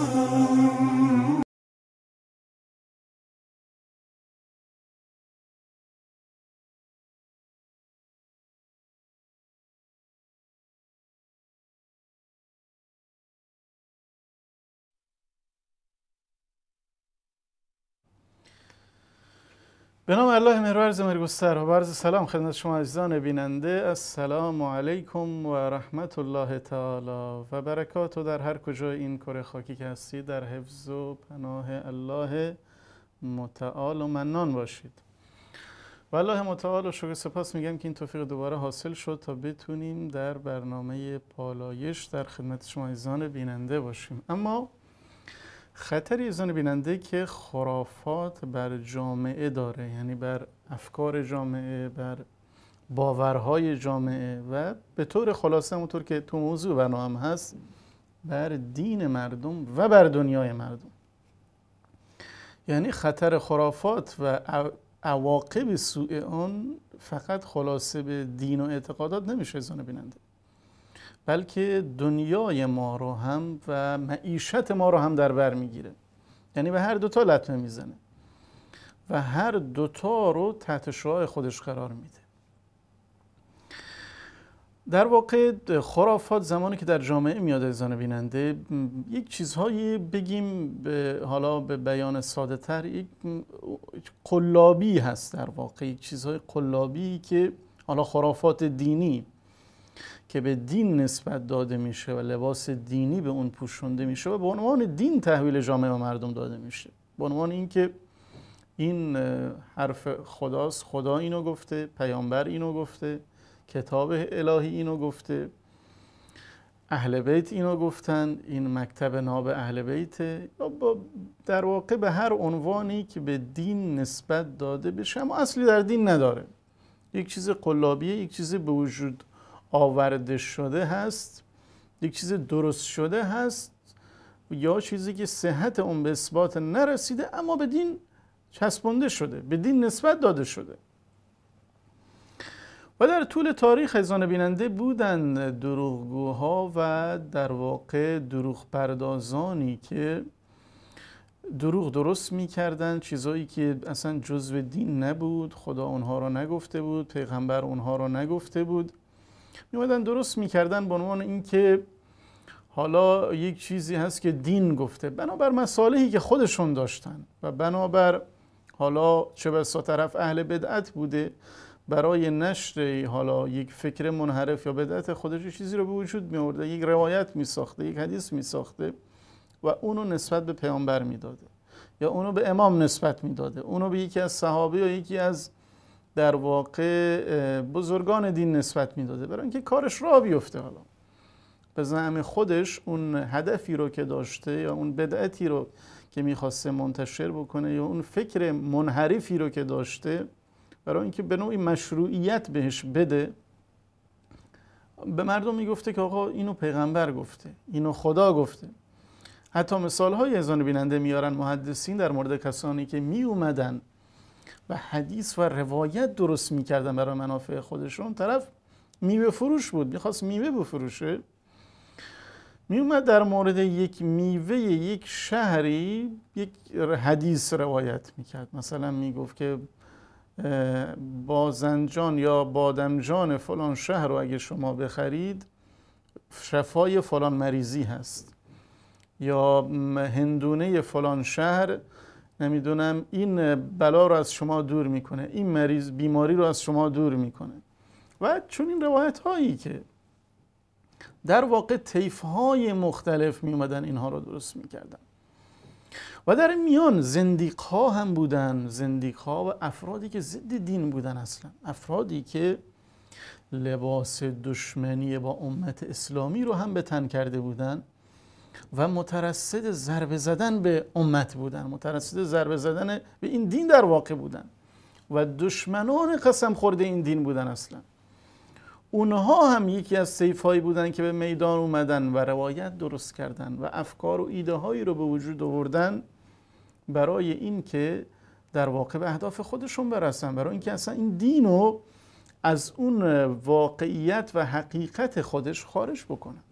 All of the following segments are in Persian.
Oh. به نام الله مهرور زمرگستر و برز سلام خدمت شما عزیزان بیننده السلام علیکم و رحمت الله تعالی و برکات و در هر کجا این کره خاکی که هستید در حفظ و پناه الله متعال و منان باشید و الله متعال و شکر سپاس میگم که این توفیق دوباره حاصل شد تا بتونیم در برنامه پالایش در خدمت شما عزیزان بیننده باشیم اما خطری ایزان بیننده که خرافات بر جامعه داره یعنی بر افکار جامعه بر باورهای جامعه و به طور خلاصه همونطور که تو موضوع برنامه هست بر دین مردم و بر دنیای مردم یعنی خطر خرافات و عواقب سوء آن فقط خلاصه به دین و اعتقادات نمیشه زانه بیننده بلکه دنیای ما رو هم و معیشت ما رو هم در بر میگیره یعنی به هر دوتا لطمه میزنه و هر دوتا رو تحت شعاع خودش قرار میده در واقع خرافات زمانی که در جامعه میاد ازان بیننده یک چیزهایی بگیم به حالا به بیان ساده تر یک قلابی هست در واقع یک چیزهای قلابی که حالا خرافات دینی که به دین نسبت داده میشه و لباس دینی به اون پوشونده میشه و به عنوان دین تحویل جامعه و مردم داده میشه به عنوان اینکه این حرف خداست خدا اینو گفته پیامبر اینو گفته کتاب الهی اینو گفته اهل بیت اینو گفتن این مکتب ناب اهل بیت در واقع به هر عنوانی که به دین نسبت داده بشه اما اصلی در دین نداره یک چیز قلابیه یک چیز به وجود آورده شده هست یک چیز درست شده هست یا چیزی که صحت اون به اثبات نرسیده اما به دین چسبنده شده به دین نسبت داده شده و در طول تاریخ خزانه بیننده بودند دروغگوها و در واقع دروغ پردازانی که دروغ درست کردن چیزایی که اصلا جزو دین نبود خدا اونها را نگفته بود پیغمبر اونها را نگفته بود میومدن درست میکردن به عنوان اینکه حالا یک چیزی هست که دین گفته بنابر مصالحی که خودشون داشتن و بنابر حالا چه بسا طرف اهل بدعت بوده برای نشر حالا یک فکر منحرف یا بدعت خودش چیزی رو به وجود می آورده یک روایت می ساخته یک حدیث می ساخته و اونو نسبت به پیامبر میداده یا اونو به امام نسبت میداده اونو به یکی از صحابه یا یکی از در واقع بزرگان دین نسبت میداده برای اینکه کارش را بیفته حالا به زعم خودش اون هدفی رو که داشته یا اون بدعتی رو که میخواسته منتشر بکنه یا اون فکر منحرفی رو که داشته برای اینکه به نوعی مشروعیت بهش بده به مردم میگفته که آقا اینو پیغمبر گفته اینو خدا گفته حتی مثال های ازان بیننده میارن محدثین در مورد کسانی که می اومدن و حدیث و روایت درست میکردن برای منافع خودشون طرف میوه فروش بود میخواست میوه بفروشه میومد در مورد یک میوه یک شهری یک حدیث روایت میکرد مثلا میگفت که بازنجان یا بادمجان فلان شهر رو اگه شما بخرید شفای فلان مریضی هست یا هندونه فلان شهر نمیدونم این بلا رو از شما دور میکنه این مریض بیماری رو از شما دور میکنه و چون این روایت هایی که در واقع طیف های مختلف میومدن اینها رو درست میکردن و در میان زندیق ها هم بودن زندیق ها و افرادی که ضد دین بودن اصلا افرادی که لباس دشمنی با امت اسلامی رو هم به تن کرده بودن و مترصد ضربه زدن به امت بودن مترصد ضربه زدن به این دین در واقع بودن و دشمنان قسم خورده این دین بودن اصلا اونها هم یکی از سیف هایی بودن که به میدان اومدن و روایت درست کردن و افکار و ایده هایی رو به وجود آوردن برای اینکه در واقع به اهداف خودشون برسن برای اینکه اصلا این دین رو از اون واقعیت و حقیقت خودش خارج بکنن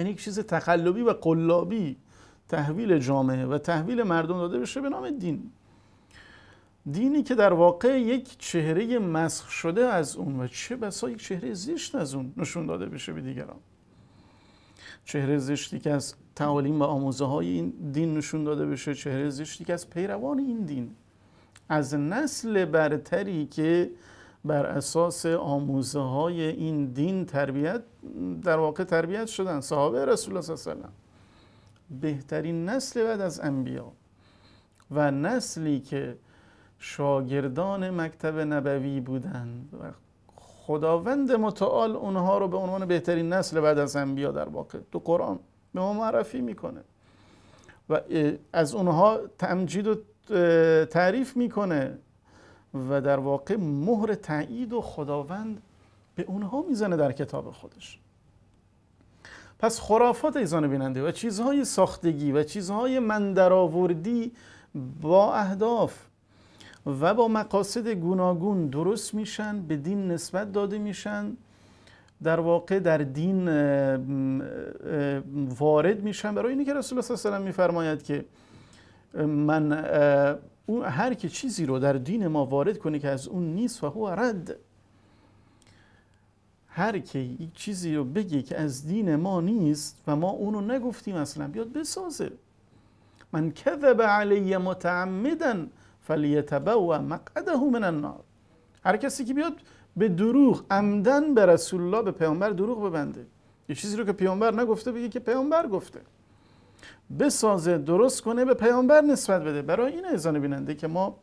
یعنی یک چیز تقلبی و قلابی تحویل جامعه و تحویل مردم داده بشه به نام دین دینی که در واقع یک چهره مسخ شده از اون و چه بسا یک چهره زشت از اون نشون داده بشه به دیگران چهره زشتی که از تعالیم و آموزه های این دین نشون داده بشه چهره زشتی که از پیروان این دین از نسل برتری که بر اساس آموزه های این دین تربیت در واقع تربیت شدن صحابه رسول الله صلی الله علیه و بهترین نسل بعد از انبیا و نسلی که شاگردان مکتب نبوی بودند و خداوند متعال اونها رو به عنوان بهترین نسل بعد از انبیا در واقع تو قرآن به ما معرفی میکنه و از اونها تمجید و تعریف میکنه و در واقع مهر تعیید و خداوند به اونها میزنه در کتاب خودش پس خرافات ایزان بیننده و چیزهای ساختگی و چیزهای مندرآوردی با اهداف و با مقاصد گوناگون درست میشن به دین نسبت داده میشن در واقع در دین وارد میشن برای اینکه که رسول الله صلی الله علیه و میفرماید که من اون هر که چیزی رو در دین ما وارد کنه که از اون نیست و هو رد هر که یک چیزی رو بگه که از دین ما نیست و ما اونو نگفتیم اصلا بیاد بسازه من کذب علی متعمدا فلیتبوا مقعده من النار هر کسی که بیاد به دروغ عمدن به رسول الله به پیامبر دروغ ببنده یه چیزی رو که پیامبر نگفته بگه که پیامبر گفته بسازه درست کنه به پیامبر نسبت بده برای این ایزان بیننده که ما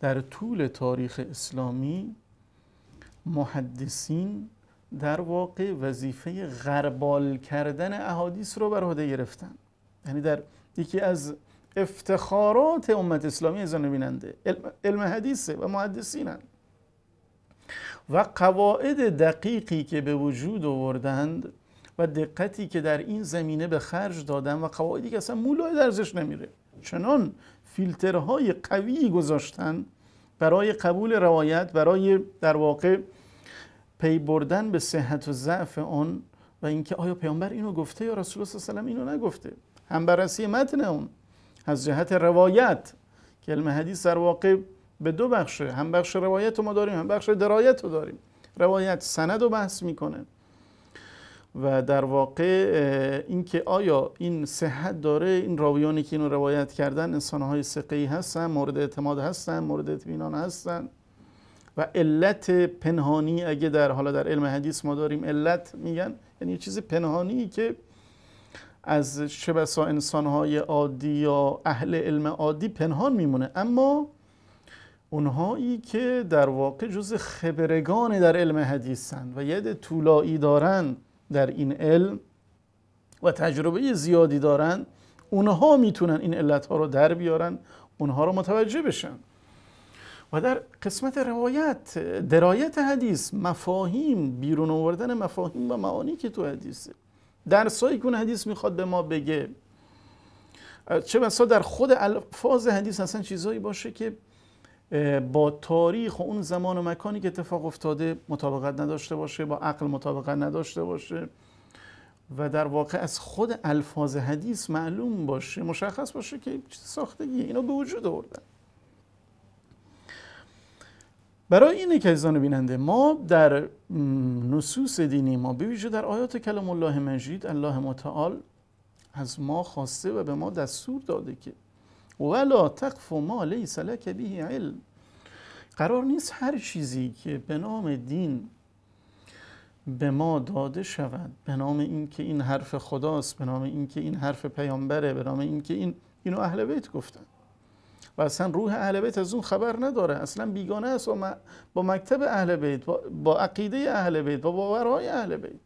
در طول تاریخ اسلامی محدثین در واقع وظیفه غربال کردن احادیث رو بر عهده گرفتن یعنی در یکی از افتخارات امت اسلامی ایزان بیننده علم, حدیثه و محدثینن و قواعد دقیقی که به وجود آوردند و دقتی که در این زمینه به خرج دادن و قواعدی که اصلا مولای درزش نمیره چنان فیلترهای قوی گذاشتن برای قبول روایت برای در واقع پی بردن به صحت و ضعف آن و اینکه آیا پیامبر اینو گفته یا رسول الله صلی الله علیه اینو نگفته هم بررسی متن اون از جهت روایت که علم حدیث در واقع به دو بخشه هم بخش روایت رو ما داریم هم بخش درایت رو داریم روایت سند و بحث میکنه و در واقع اینکه آیا این صحت داره این راویانی که اینو روایت کردن انسانهای ثقه هستن مورد اعتماد هستن مورد اطمینان هستن و علت پنهانی اگه در حالا در علم حدیث ما داریم علت میگن یعنی چیز پنهانی که از شبسا انسانهای عادی یا اهل علم عادی پنهان میمونه اما اونهایی که در واقع جز خبرگان در علم هستند و ید طولایی دارند در این علم و تجربه زیادی دارن اونها میتونن این علت ها رو در بیارن اونها رو متوجه بشن و در قسمت روایت درایت حدیث مفاهیم بیرون آوردن مفاهیم و معانی که تو حدیثه در که اون حدیث میخواد به ما بگه چه بسا در خود الفاظ حدیث اصلا چیزایی باشه که با تاریخ و اون زمان و مکانی که اتفاق افتاده مطابقت نداشته باشه با عقل مطابقت نداشته باشه و در واقع از خود الفاظ حدیث معلوم باشه مشخص باشه که چیز ساختگیه اینا به وجود آوردن برای اینه که عزیزان بیننده ما در نصوص دینی ما بویژه در آیات کلام الله مجید الله متعال از ما خواسته و به ما دستور داده که ولا تقف ما لیس لک به علم قرار نیست هر چیزی که به نام دین به ما داده شود به نام اینکه این حرف خداست به نام اینکه این حرف پیامبره به نام اینکه این اینو اهل بیت گفتن و اصلا روح اهل بیت از اون خبر نداره اصلا بیگانه است با مکتب اهل بیت با عقیده اهل بیت با باورهای اهل بیت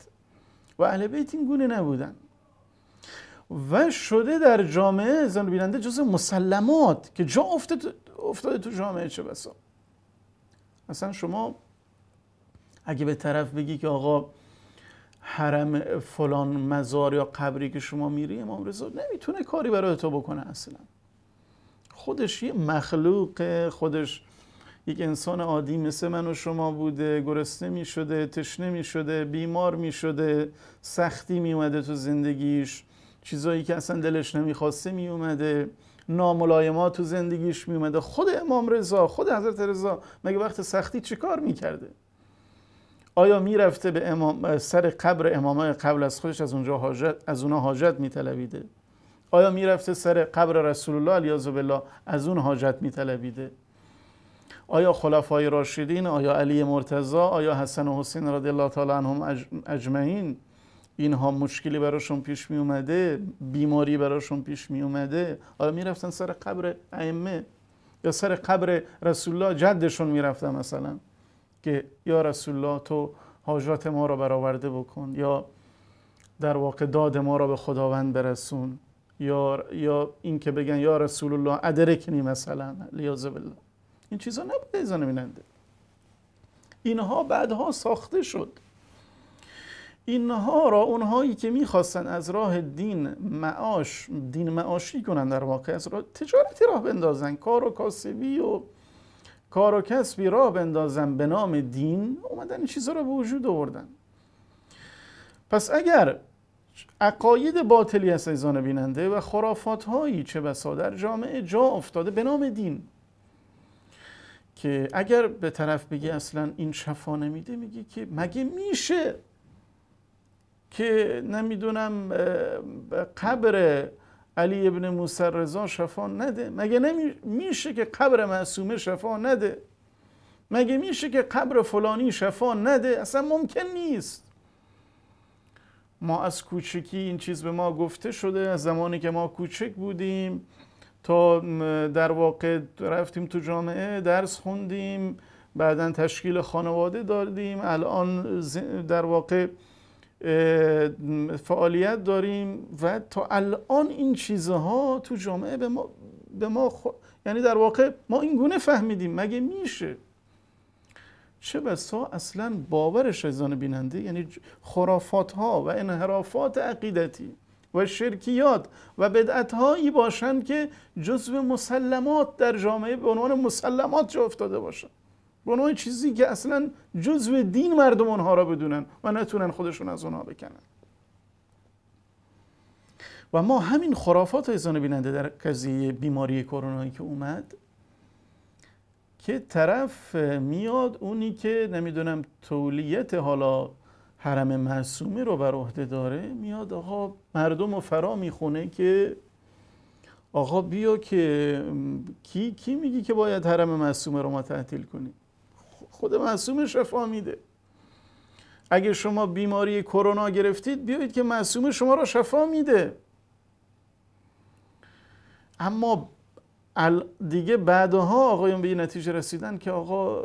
و اهل بیت این گونه نبودن و شده در جامعه زن بیننده جز مسلمات که جا افتاده تو جامعه چه بسا اصلا شما اگه به طرف بگی که آقا حرم فلان مزار یا قبری که شما میری امام رضا نمیتونه کاری برای تو بکنه اصلا خودش یه مخلوق خودش یک انسان عادی مثل من و شما بوده گرسنه میشده تشنه میشده بیمار میشده سختی میومده تو زندگیش چیزایی که اصلا دلش نمیخواسته میومده ناملایمات تو زندگیش میومده خود امام رضا خود حضرت رضا مگه وقت سختی چه کار میکرده آیا میرفته به امام، سر قبر امامای قبل از خودش از اونجا حاجت از اونها حاجت میطلبیده آیا میرفته سر قبر رسول الله علیه بالله از اون حاجت میطلبیده آیا خلفای راشدین آیا علی مرتضی آیا حسن و حسین رضی الله تعالی عنهم اجمعین اینها مشکلی براشون پیش می اومده بیماری براشون پیش می اومده حالا آره، میرفتن سر قبر ائمه یا سر قبر رسول الله جدشون میرفتن مثلا که یا رسول الله تو حاجات ما را برآورده بکن یا در واقع داد ما را به خداوند برسون یا یا که بگن یا رسول الله ادرکنی مثلا لیاز بالله این چیزا نبوده زن بیننده اینها بعدها ساخته شد اینها را اونهایی که میخواستن از راه دین معاش دین معاشی کنن در واقع از راه تجارتی راه بندازن کار و کاسبی و کار و کسبی راه بندازن به نام دین اومدن این چیزها را به وجود آوردن پس اگر عقاید باطلی از ایزان بیننده و خرافات هایی چه بسا در جامعه جا افتاده به نام دین که اگر به طرف بگی اصلا این شفا نمیده میگی که مگه میشه که نمیدونم قبر علی ابن موسی رضا شفا نده مگه نمیشه که قبر معصومه شفا نده مگه میشه که قبر فلانی شفا نده اصلا ممکن نیست ما از کوچکی این چیز به ما گفته شده از زمانی که ما کوچک بودیم تا در واقع رفتیم تو جامعه درس خوندیم بعدا تشکیل خانواده دادیم الان در واقع فعالیت داریم و تا الان این چیزها تو جامعه به ما, به ما یعنی در واقع ما این گونه فهمیدیم مگه میشه چه بسا اصلا باور شایزان بیننده یعنی خرافات ها و انحرافات عقیدتی و شرکیات و بدعت هایی باشند که جزو مسلمات در جامعه به عنوان مسلمات جا افتاده باشند به چیزی که اصلا جزو دین مردم آنها را بدونن و نتونن خودشون از آنها بکنن و ما همین خرافات ایزان بیننده در قضیه بیماری کرونایی که اومد که طرف میاد اونی که نمیدونم تولیت حالا حرم معصومه رو بر عهده داره میاد آقا مردم رو فرا میخونه که آقا بیا که کی کی میگی که باید حرم معصومه رو ما تحتیل کنیم خود معصوم شفا میده اگه شما بیماری کرونا گرفتید بیایید که معصوم شما را شفا میده اما دیگه بعدها آقایون به این نتیجه رسیدن که آقا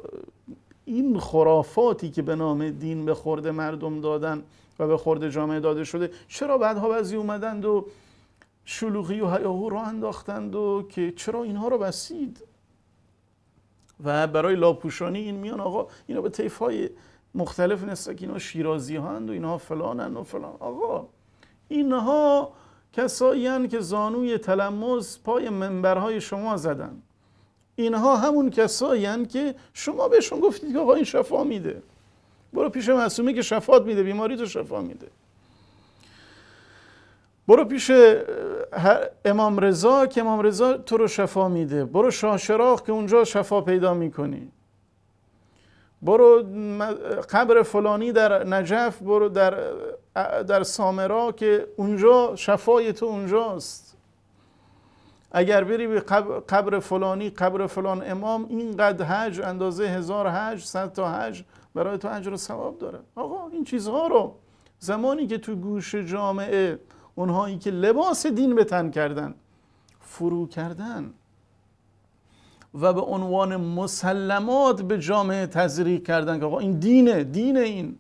این خرافاتی که به نام دین به خورد مردم دادن و به خورد جامعه داده شده چرا بعدها بعضی اومدند و شلوغی و هیاهو را انداختند و که چرا اینها را بسید و برای لاپوشانی این میان آقا اینا به طیف های مختلف نسبت که اینا شیرازی ها و اینها فلان و فلان آقا اینها کسایی که زانوی تلمز پای منبرهای شما زدن اینها همون کسایی که شما بهشون گفتید که آقا این شفا میده برو پیش معصومه که شفات میده بیماری تو شفا میده برو پیش امام رضا که امام رضا تو رو شفا میده برو شاه شراخ که اونجا شفا پیدا میکنی برو قبر فلانی در نجف برو در, در سامرا که اونجا شفای تو اونجاست اگر بری به قبر فلانی قبر فلان امام اینقدر حج اندازه هزار حج صد تا حج برای تو اجر و ثواب داره آقا این چیزها رو زمانی که تو گوش جامعه اونهایی که لباس دین به تن کردن فرو کردن و به عنوان مسلمات به جامعه تزریق کردن که آقا این دینه دینه این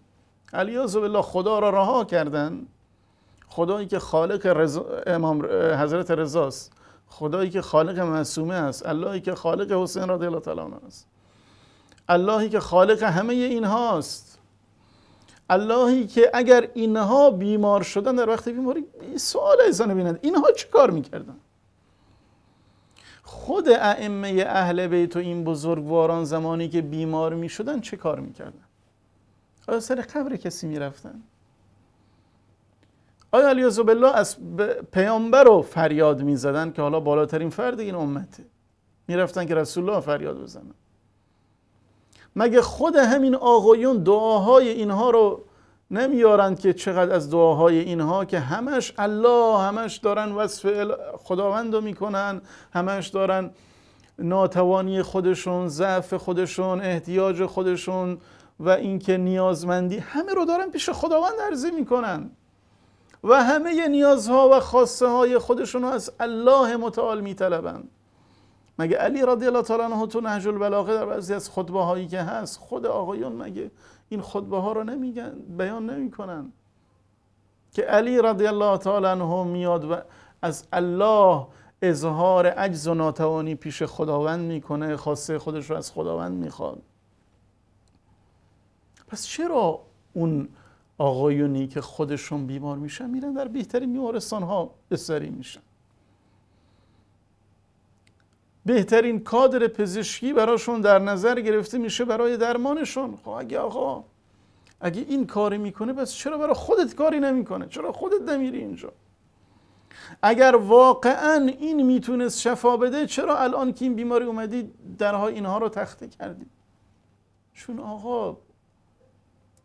علیاز بالله خدا را رها کردن خدایی که خالق امام حضرت رضاست خدایی که خالق معصومه است اللهی که خالق حسین را الله است اللهی که خالق همه این هاست اللهی که اگر اینها بیمار شدن در وقت بیماری سوال ایسا اینها چه کار میکردن خود ائمه اهل بیت و این بزرگواران زمانی که بیمار میشدن چه کار میکردن آیا سر قبر کسی میرفتن آیا الیازو بالله از پیامبر رو فریاد میزدن که حالا بالاترین فرد این امته میرفتن که رسول الله فریاد بزنن مگه خود همین آقایون دعاهای اینها رو نمیارند که چقدر از دعاهای اینها که همش الله همش دارن وصف خداوند رو میکنن همش دارن ناتوانی خودشون ضعف خودشون احتیاج خودشون و اینکه نیازمندی همه رو دارن پیش خداوند عرضه میکنن و همه نیازها و خواسته های خودشون رو از الله متعال میطلبند مگه علی رضی الله تعالی عنه تو نهج البلاغه در بعضی از خطبه هایی که هست خود آقایون مگه این خطبه ها رو نمیگن بیان نمیکنن که علی رضی الله تعالی عنه میاد و از الله اظهار عجز و ناتوانی پیش خداوند میکنه خاصه خودش رو از خداوند میخواد پس چرا اون آقایونی که خودشون بیمار میشن میرن در بهترین بیمارستان ها بسری میشن بهترین کادر پزشکی براشون در نظر گرفته میشه برای درمانشون خب اگه آقا اگه این کاری میکنه پس چرا برای خودت کاری نمیکنه چرا خودت نمیری اینجا اگر واقعا این میتونست شفا بده چرا الان که این بیماری اومدی درها اینها رو تخته کردی چون آقا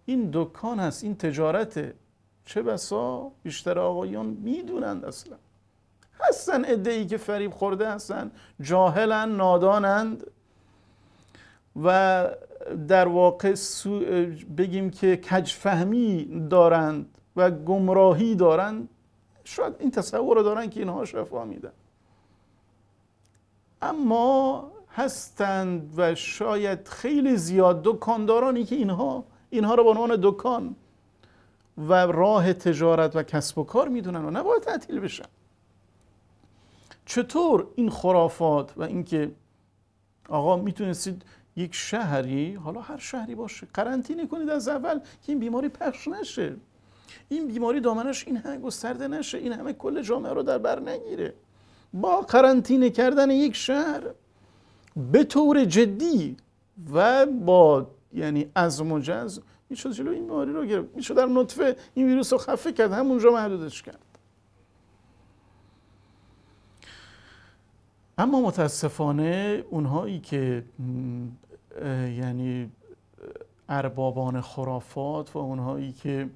این دکان هست این تجارته چه بسا بیشتر آقایان میدونند اصلا هستن عده ای که فریب خورده هستن جاهلن نادانند و در واقع بگیم که کجفهمی دارند و گمراهی دارند شاید این تصور رو دارن که اینها شفا میدن اما هستند و شاید خیلی زیاد دکاندارانی که اینها اینها رو به عنوان دکان و راه تجارت و کسب و کار میدونن و نباید تعطیل بشن چطور این خرافات و اینکه آقا میتونستید یک شهری حالا هر شهری باشه قرنطینه کنید از اول که این بیماری پخش نشه این بیماری دامنش این همه گسترده نشه این همه کل جامعه رو در بر نگیره با قرنطینه کردن یک شهر به طور جدی و با یعنی از و جز میشد جلو این بیماری رو گرفت میشد در نطفه این ویروس رو خفه کرد همونجا محدودش کرد اما متاسفانه اونهایی که یعنی اربابان خرافات و اونهایی که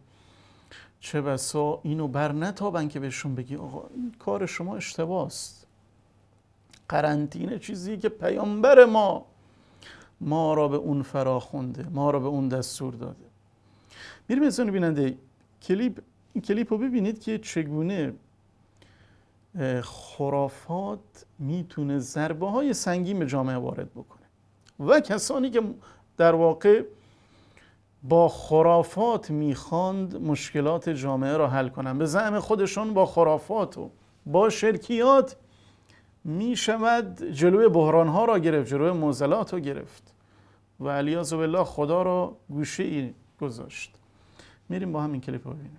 چه بسا اینو بر نتابن که بهشون بگی آقا این کار شما اشتباست قرنطینه چیزی که پیامبر ما ما را به اون فراخونده ما را به اون دستور داده میریم اونو بیننده کلیپ کلیپ رو ببینید که چگونه خرافات میتونه ضربه های سنگین به جامعه وارد بکنه و کسانی که در واقع با خرافات میخواند مشکلات جامعه را حل کنند به زعم خودشان با خرافات و با شرکیات میشود جلوی بحران ها را گرفت جلوی موزلات را گرفت و علیه بالله خدا را گوشه ای گذاشت میریم با همین کلیپ رو ببینیم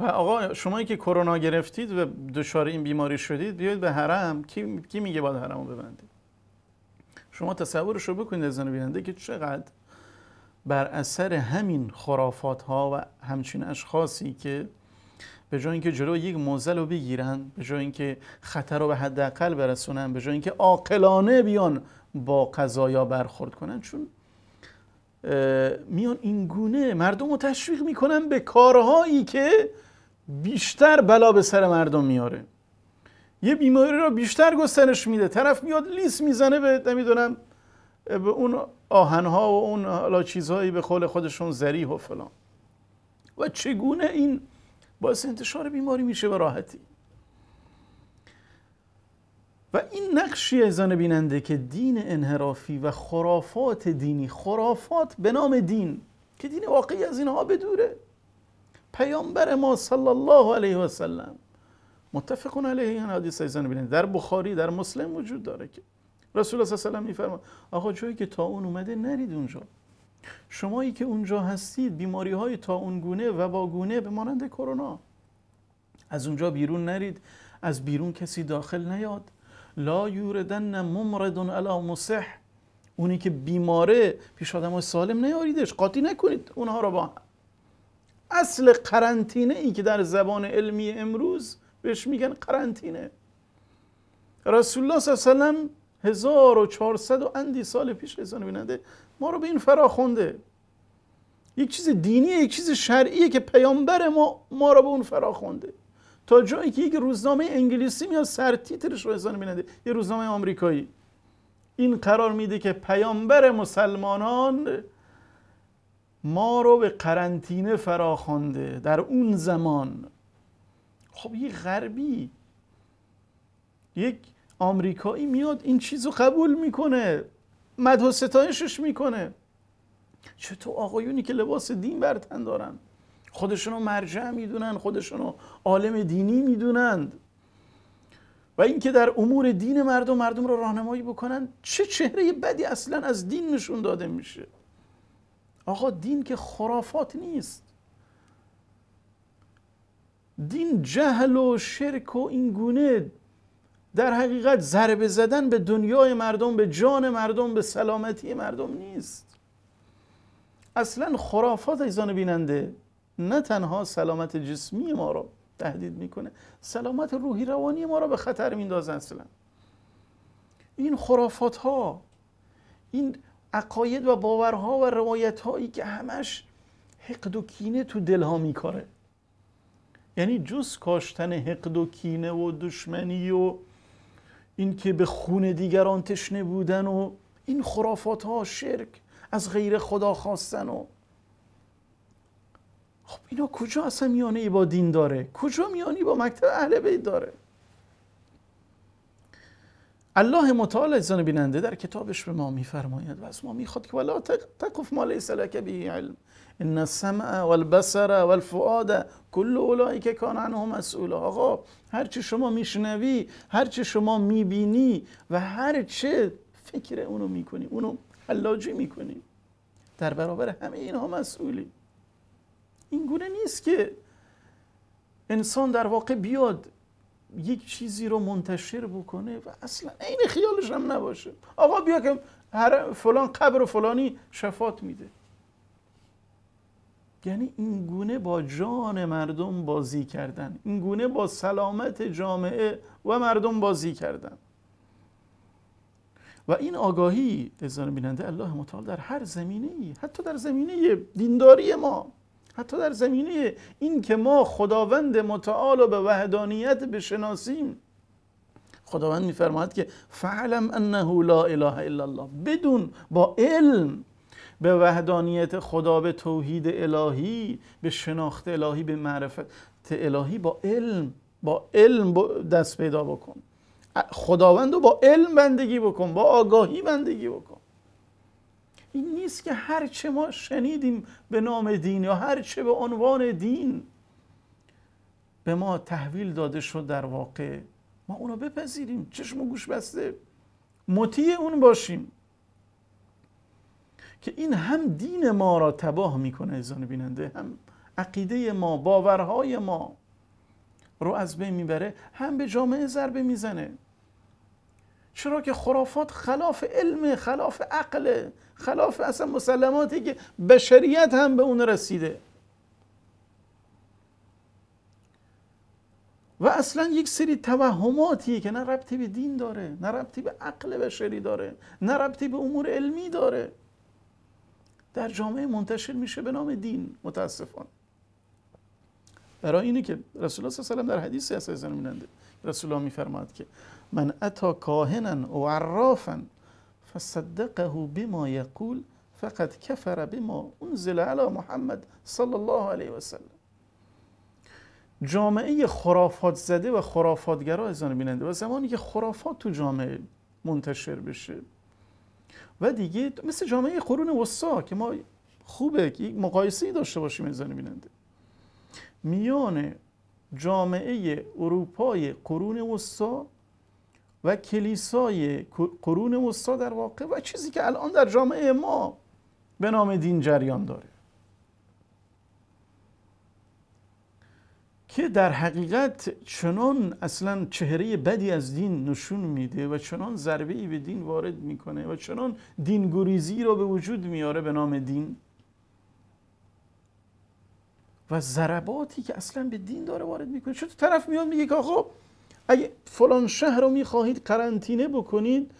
و آقا شما که کرونا گرفتید و دچار این بیماری شدید بیاید به حرم کی, میگه باید حرم رو ببندید شما تصورش رو بکنید از بیننده که چقدر بر اثر همین خرافات ها و همچین اشخاصی که به جای اینکه جلو یک موزل رو بگیرن به جای اینکه خطر رو به حداقل برسونن به جای اینکه عاقلانه بیان با قضایا برخورد کنن چون میان اینگونه مردم رو تشویق میکنن به کارهایی که بیشتر بلا به سر مردم میاره یه بیماری رو بیشتر گسترش میده طرف میاد لیس میزنه به نمیدونم به اون آهنها و اون حالا چیزهایی به خول خودشون زریح و فلان و چگونه این باعث انتشار بیماری میشه به راحتی و این نقشی ازان بیننده که دین انحرافی و خرافات دینی خرافات به نام دین که دین واقعی از اینها بدوره پیامبر ما صلی الله علیه و سلم متفقون علیه این حدیث ایزان بینید در بخاری در مسلم وجود داره که رسول الله صلی الله علیه و سلم آقا جایی که تا اون اومده نرید اونجا شمایی که اونجا هستید بیماری های تا اون گونه و با گونه به مانند کرونا از اونجا بیرون نرید از بیرون کسی داخل نیاد لا یوردن ممردن علی مصح اونی که بیماره پیش آدم سالم نیاریدش قاطی نکنید اونها رو با اصل قرنطینه ای که در زبان علمی امروز بهش میگن قرنطینه رسول الله صلی الله علیه و 1400 اندی سال پیش رسانه بیننده ما رو به این فرا خونده یک چیز دینی، یک چیز شرعیه که پیامبر ما ما رو به اون فرا خونده تا جایی که یک روزنامه انگلیسی میاد سرتیترش رو رسانه بیننده یه روزنامه آمریکایی این قرار میده که پیامبر مسلمانان ما رو به قرنطینه فراخوانده در اون زمان خب یه غربی یک آمریکایی میاد این چیز رو قبول میکنه مد و ستایشش میکنه چطور آقایونی که لباس دین تن دارن خودشون رو مرجع میدونن خودشون رو عالم دینی میدونند و اینکه در امور دین مردم مردم رو راهنمایی بکنن چه چهره بدی اصلا از دین نشون داده میشه آقا دین که خرافات نیست دین جهل و شرک و این گونه در حقیقت ضربه زدن به دنیای مردم به جان مردم به سلامتی مردم نیست اصلا خرافات ایزان بیننده نه تنها سلامت جسمی ما را تهدید میکنه سلامت روحی روانی ما را به خطر میندازه اصلا این خرافات ها این عقاید و باورها و روایت هایی که همش حقد و کینه تو دلها میکاره یعنی جز کاشتن حقد و کینه و دشمنی و اینکه به خون دیگران تشنه بودن و این خرافات ها شرک از غیر خدا خواستن و خب اینا کجا اصلا میانه ای با دین داره کجا میانی با مکتب اهل بیت داره الله متعال اجزان بیننده در کتابش به ما میفرماید و از ما میخواد که ولا تکف ما لیس به علم ان السمع والبصر والفؤاد کل اولئك که کان عنه مسئول آقا چی شما میشنوی چی شما میبینی و چه فکر اونو میکنی اونو حلاجی میکنی در برابر همه اینها مسئولی این گونه نیست که انسان در واقع بیاد یک چیزی رو منتشر بکنه و اصلا عین خیالش هم نباشه آقا بیا که فلان قبر و فلانی شفات میده یعنی این گونه با جان مردم بازی کردن این گونه با سلامت جامعه و مردم بازی کردن و این آگاهی عزیزان بیننده الله متعال در هر زمینه ای حتی در زمینه دینداری ما حتی در زمینه این که ما خداوند متعال و به وحدانیت بشناسیم خداوند میفرماید که فعلم انه لا اله الا الله بدون با علم به وحدانیت خدا به توحید الهی به شناخت الهی به معرفت الهی با علم با علم دست پیدا بکن خداوند رو با علم بندگی بکن با آگاهی بندگی بکن این نیست که هر چه ما شنیدیم به نام دین یا هر چه به عنوان دین به ما تحویل داده شد در واقع ما اونو بپذیریم چشم و گوش بسته مطیع اون باشیم که این هم دین ما را تباه میکنه ازان بیننده هم عقیده ما باورهای ما رو از بین میبره هم به جامعه ضربه میزنه چرا که خرافات خلاف علم خلاف عقل خلاف اصلا مسلماتی که بشریت هم به اون رسیده و اصلا یک سری توهماتی که نه ربطی به دین داره نه ربطی به عقل بشری داره نه ربطی به امور علمی داره در جامعه منتشر میشه به نام دین متاسفانه برای اینه که رسول الله صلی الله علیه و در حدیث از زمیننده رسول الله میفرماد که من اتا کاهنا و عرافا فصدقه بما یقول فقد کفر بما انزل علی محمد صلی الله علیه وسلم جامعه خرافات زده و خرافاتگرا ازان بیننده و زمانی که خرافات تو جامعه منتشر بشه و دیگه مثل جامعه قرون وسطا که ما خوبه که مقایسه داشته باشیم ازان بیننده میان جامعه اروپای قرون وسطا و کلیسای قرون وسطا در واقع و چیزی که الان در جامعه ما به نام دین جریان داره که در حقیقت چنان اصلا چهره بدی از دین نشون میده و چنان ضربه ای به دین وارد میکنه و چنان گریزی را به وجود میاره به نام دین و ضرباتی که اصلا به دین داره وارد میکنه چون طرف میاد میگه که خب اگه فلان شهر رو میخواهید قرنطینه بکنید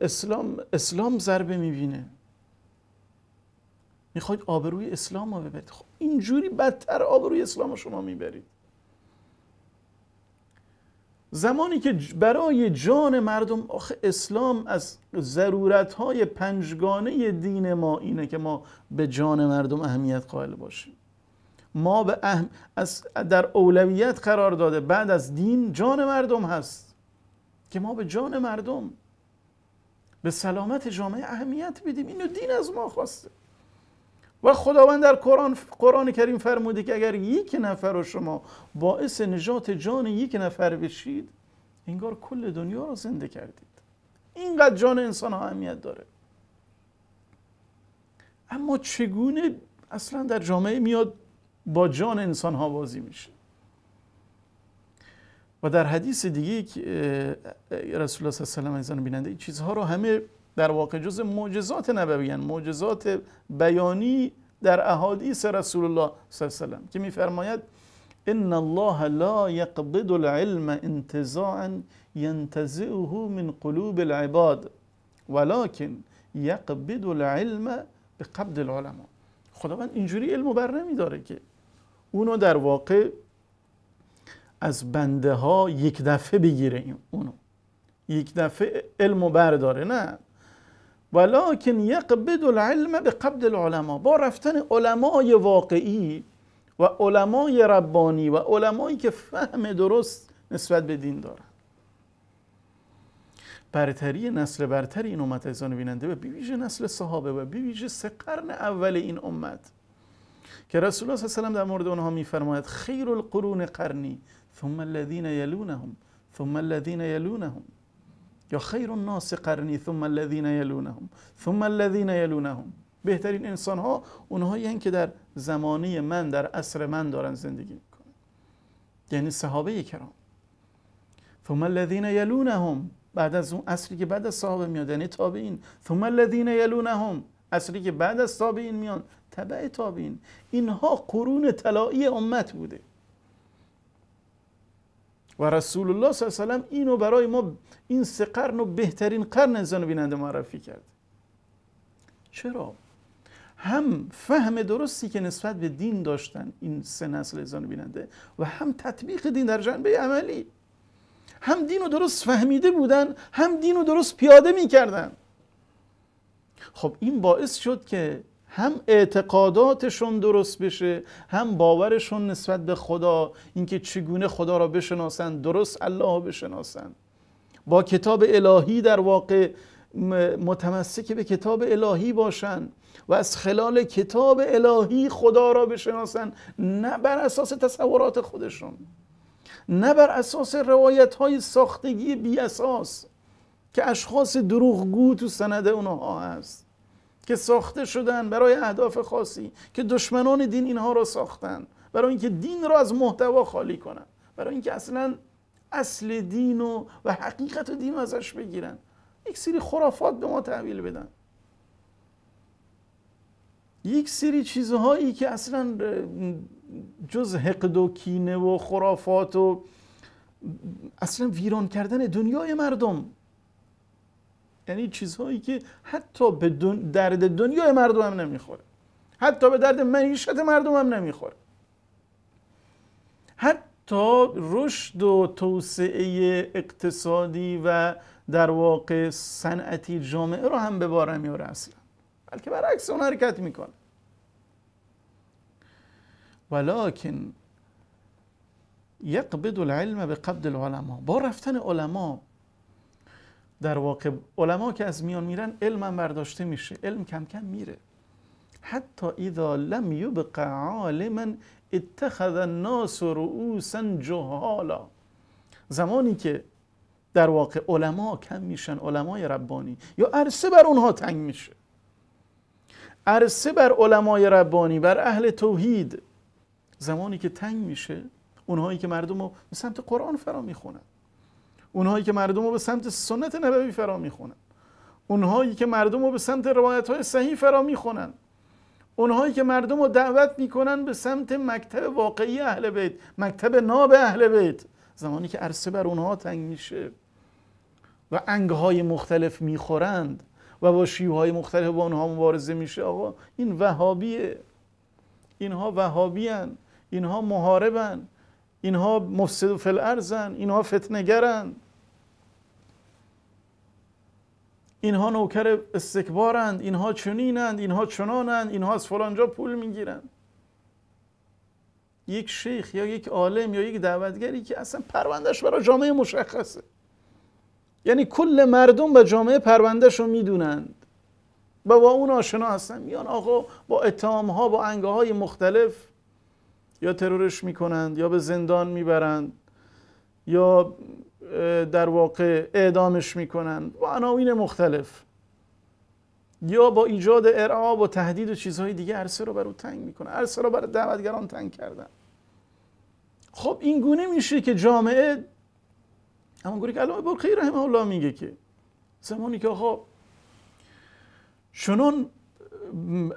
اسلام اسلام ضربه میبینه میخواید آبروی اسلام رو ببرید خب اینجوری بدتر آبروی اسلام رو شما میبرید زمانی که برای جان مردم آخه اسلام از ضرورت های پنجگانه دین ما اینه که ما به جان مردم اهمیت قائل باشیم ما به اهم از در اولویت قرار داده بعد از دین جان مردم هست که ما به جان مردم به سلامت جامعه اهمیت بدیم اینو دین از ما خواسته و خداوند در قرآن, قرآن کریم فرموده که اگر یک نفر و شما باعث نجات جان یک نفر بشید انگار کل دنیا رو زنده کردید اینقدر جان انسان اهمیت داره اما چگونه اصلا در جامعه میاد با جان انسان ها بازی میشه و در حدیث دیگه رسول الله صلی الله علیه و بیننده این چیزها رو همه در واقع جز معجزات نبویان معجزات بیانی در احادیث رسول الله صلی الله علیه و که میفرماید ان الله لا يقبض العلم انتزاعا ينتزعه من قلوب العباد ولكن يقبض العلم بقبض العلماء خداوند اینجوری علم بر داره که اونو در واقع از بنده ها یک دفعه بگیره اونو یک دفعه علم و برداره نه ولکن بدل علم به قبد العلماء با رفتن علمای واقعی و علمای ربانی و علمایی که فهم درست نسبت به دین دارن برتری نسل برتری این امت ایزان بیننده و بیویژه نسل صحابه و بیویژه سه قرن اول این امت که رسول الله صلی الله علیه و در مورد آنها میفرماید خیر القرون قرنی ثم الذین یلونهم ثم الذین یلونهم یا خیر الناس قرنی ثم الذین یلونهم ثم الذین یلونهم بهترین انسان ها اونهایی که در زمانه من در عصر من دارن زندگی میکنن یعنی صحابه کرام ثم الذین یلونهم بعد از اون عصری که بعد از صحابه میاد یعنی تابعین ثم الذین یلونهم عصری که بعد از تابعین میان تبع تابعین اینها قرون طلایی امت بوده و رسول الله صلی الله علیه و اینو برای ما این سه قرن و بهترین قرن انسان بیننده معرفی کرد چرا هم فهم درستی که نسبت به دین داشتن این سه نسل انسان بیننده و هم تطبیق دین در جنبه عملی هم دین رو درست فهمیده بودن هم دین رو درست پیاده میکردن خب این باعث شد که هم اعتقاداتشون درست بشه هم باورشون نسبت به خدا اینکه چگونه خدا را بشناسند درست الله بشناسند با کتاب الهی در واقع متمسک به کتاب الهی باشند و از خلال کتاب الهی خدا را بشناسند نه بر اساس تصورات خودشون نه بر اساس روایت های ساختگی بی اساس که اشخاص دروغگو تو سند اونها هست که ساخته شدن برای اهداف خاصی که دشمنان دین اینها را ساختن برای اینکه دین را از محتوا خالی کنن برای اینکه اصلا اصل دین و, و حقیقت دین ازش بگیرن یک سری خرافات به ما تحویل بدن یک سری چیزهایی که اصلا جز حقد و کینه و خرافات و اصلا ویران کردن دنیای مردم یعنی چیزهایی که حتی به درد دنیای مردم هم نمیخوره حتی به درد معیشت مردم هم نمیخوره حتی رشد و توسعه اقتصادی و در واقع صنعتی جامعه رو هم به بار نمیاره اصلا بلکه برعکس اون حرکت میکنه ولکن یقبد العلم به قبض العلماء با رفتن علما در واقع علما که از میان میرن علمم برداشته میشه علم کم کم میره حتی اذا لم یبق عالما اتخذ الناس رؤوسا جهالا زمانی که در واقع علما کم میشن علمای ربانی یا عرصه بر اونها تنگ میشه عرصه بر علمای ربانی بر اهل توحید زمانی که تنگ میشه اونهایی که مردم رو به سمت قرآن فرا میخونن اونهایی که مردم رو به سمت سنت نبوی فرا میخونن اونهایی که مردم رو به سمت روایت های صحیح فرا میخونن اونهایی که مردم رو دعوت میکنن به سمت مکتب واقعی اهل بیت مکتب ناب اهل بیت زمانی که عرصه بر اونها تنگ میشه و انگهای مختلف میخورند و با شیوهای مختلف با اونها مبارزه میشه آقا این وهابیه اینها وهابیان اینها محاربن اینها مفسد فی اینها فتنهگرن اینها نوکر استکبارند اینها چنینند اینها چنانند اینها از فلانجا پول میگیرند یک شیخ یا یک عالم یا یک دعوتگری که اصلا پروندهش برای جامعه مشخصه یعنی کل مردم به جامعه پروندهش رو میدونند و با اون آشنا هستن میان آقا با اتهام ها با انگه های مختلف یا ترورش میکنند یا به زندان میبرند یا در واقع اعدامش میکنن با عناوین مختلف یا با ایجاد ارعاب و تهدید و چیزهای دیگه عرصه رو بر او تنگ میکنه عرصه رو بر دعوتگران تنگ کردن خب این گونه میشه که جامعه اما گوری که علامه برقی رحمه الله میگه که زمانی که آقا چنان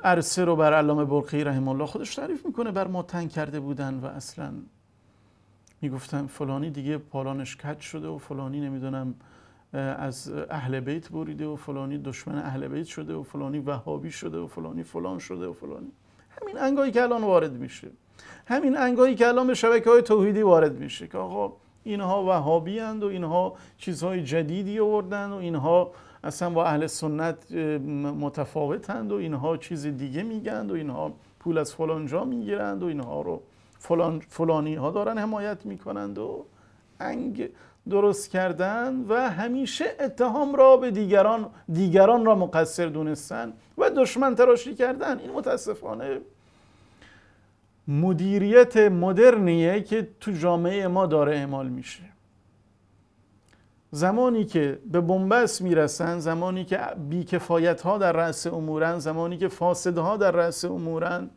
عرصه رو بر علامه برقی رحمه الله خودش تعریف میکنه بر ما تنگ کرده بودن و اصلا میگفتن فلانی دیگه پالانش کج شده و فلانی نمیدونم از اهل بیت بریده و فلانی دشمن اهل بیت شده و فلانی وهابی شده و فلانی فلان شده و فلانی همین انگایی که الان وارد میشه همین انگایی که الان به شبکه های توحیدی وارد میشه که آقا اینها وهابی اند و اینها چیزهای جدیدی آوردن و اینها اصلا با اهل سنت متفاوتند و اینها چیز دیگه میگند و اینها پول از جا میگیرند و اینها رو فلان فلانی ها دارن حمایت میکنند و انگ درست کردن و همیشه اتهام را به دیگران دیگران را مقصر دونستن و دشمن تراشی کردن این متاسفانه مدیریت مدرنیه که تو جامعه ما داره اعمال میشه زمانی که به بنبست میرسن زمانی که بیکفایت ها در رأس امورن زمانی که فاسد ها در رأس امورن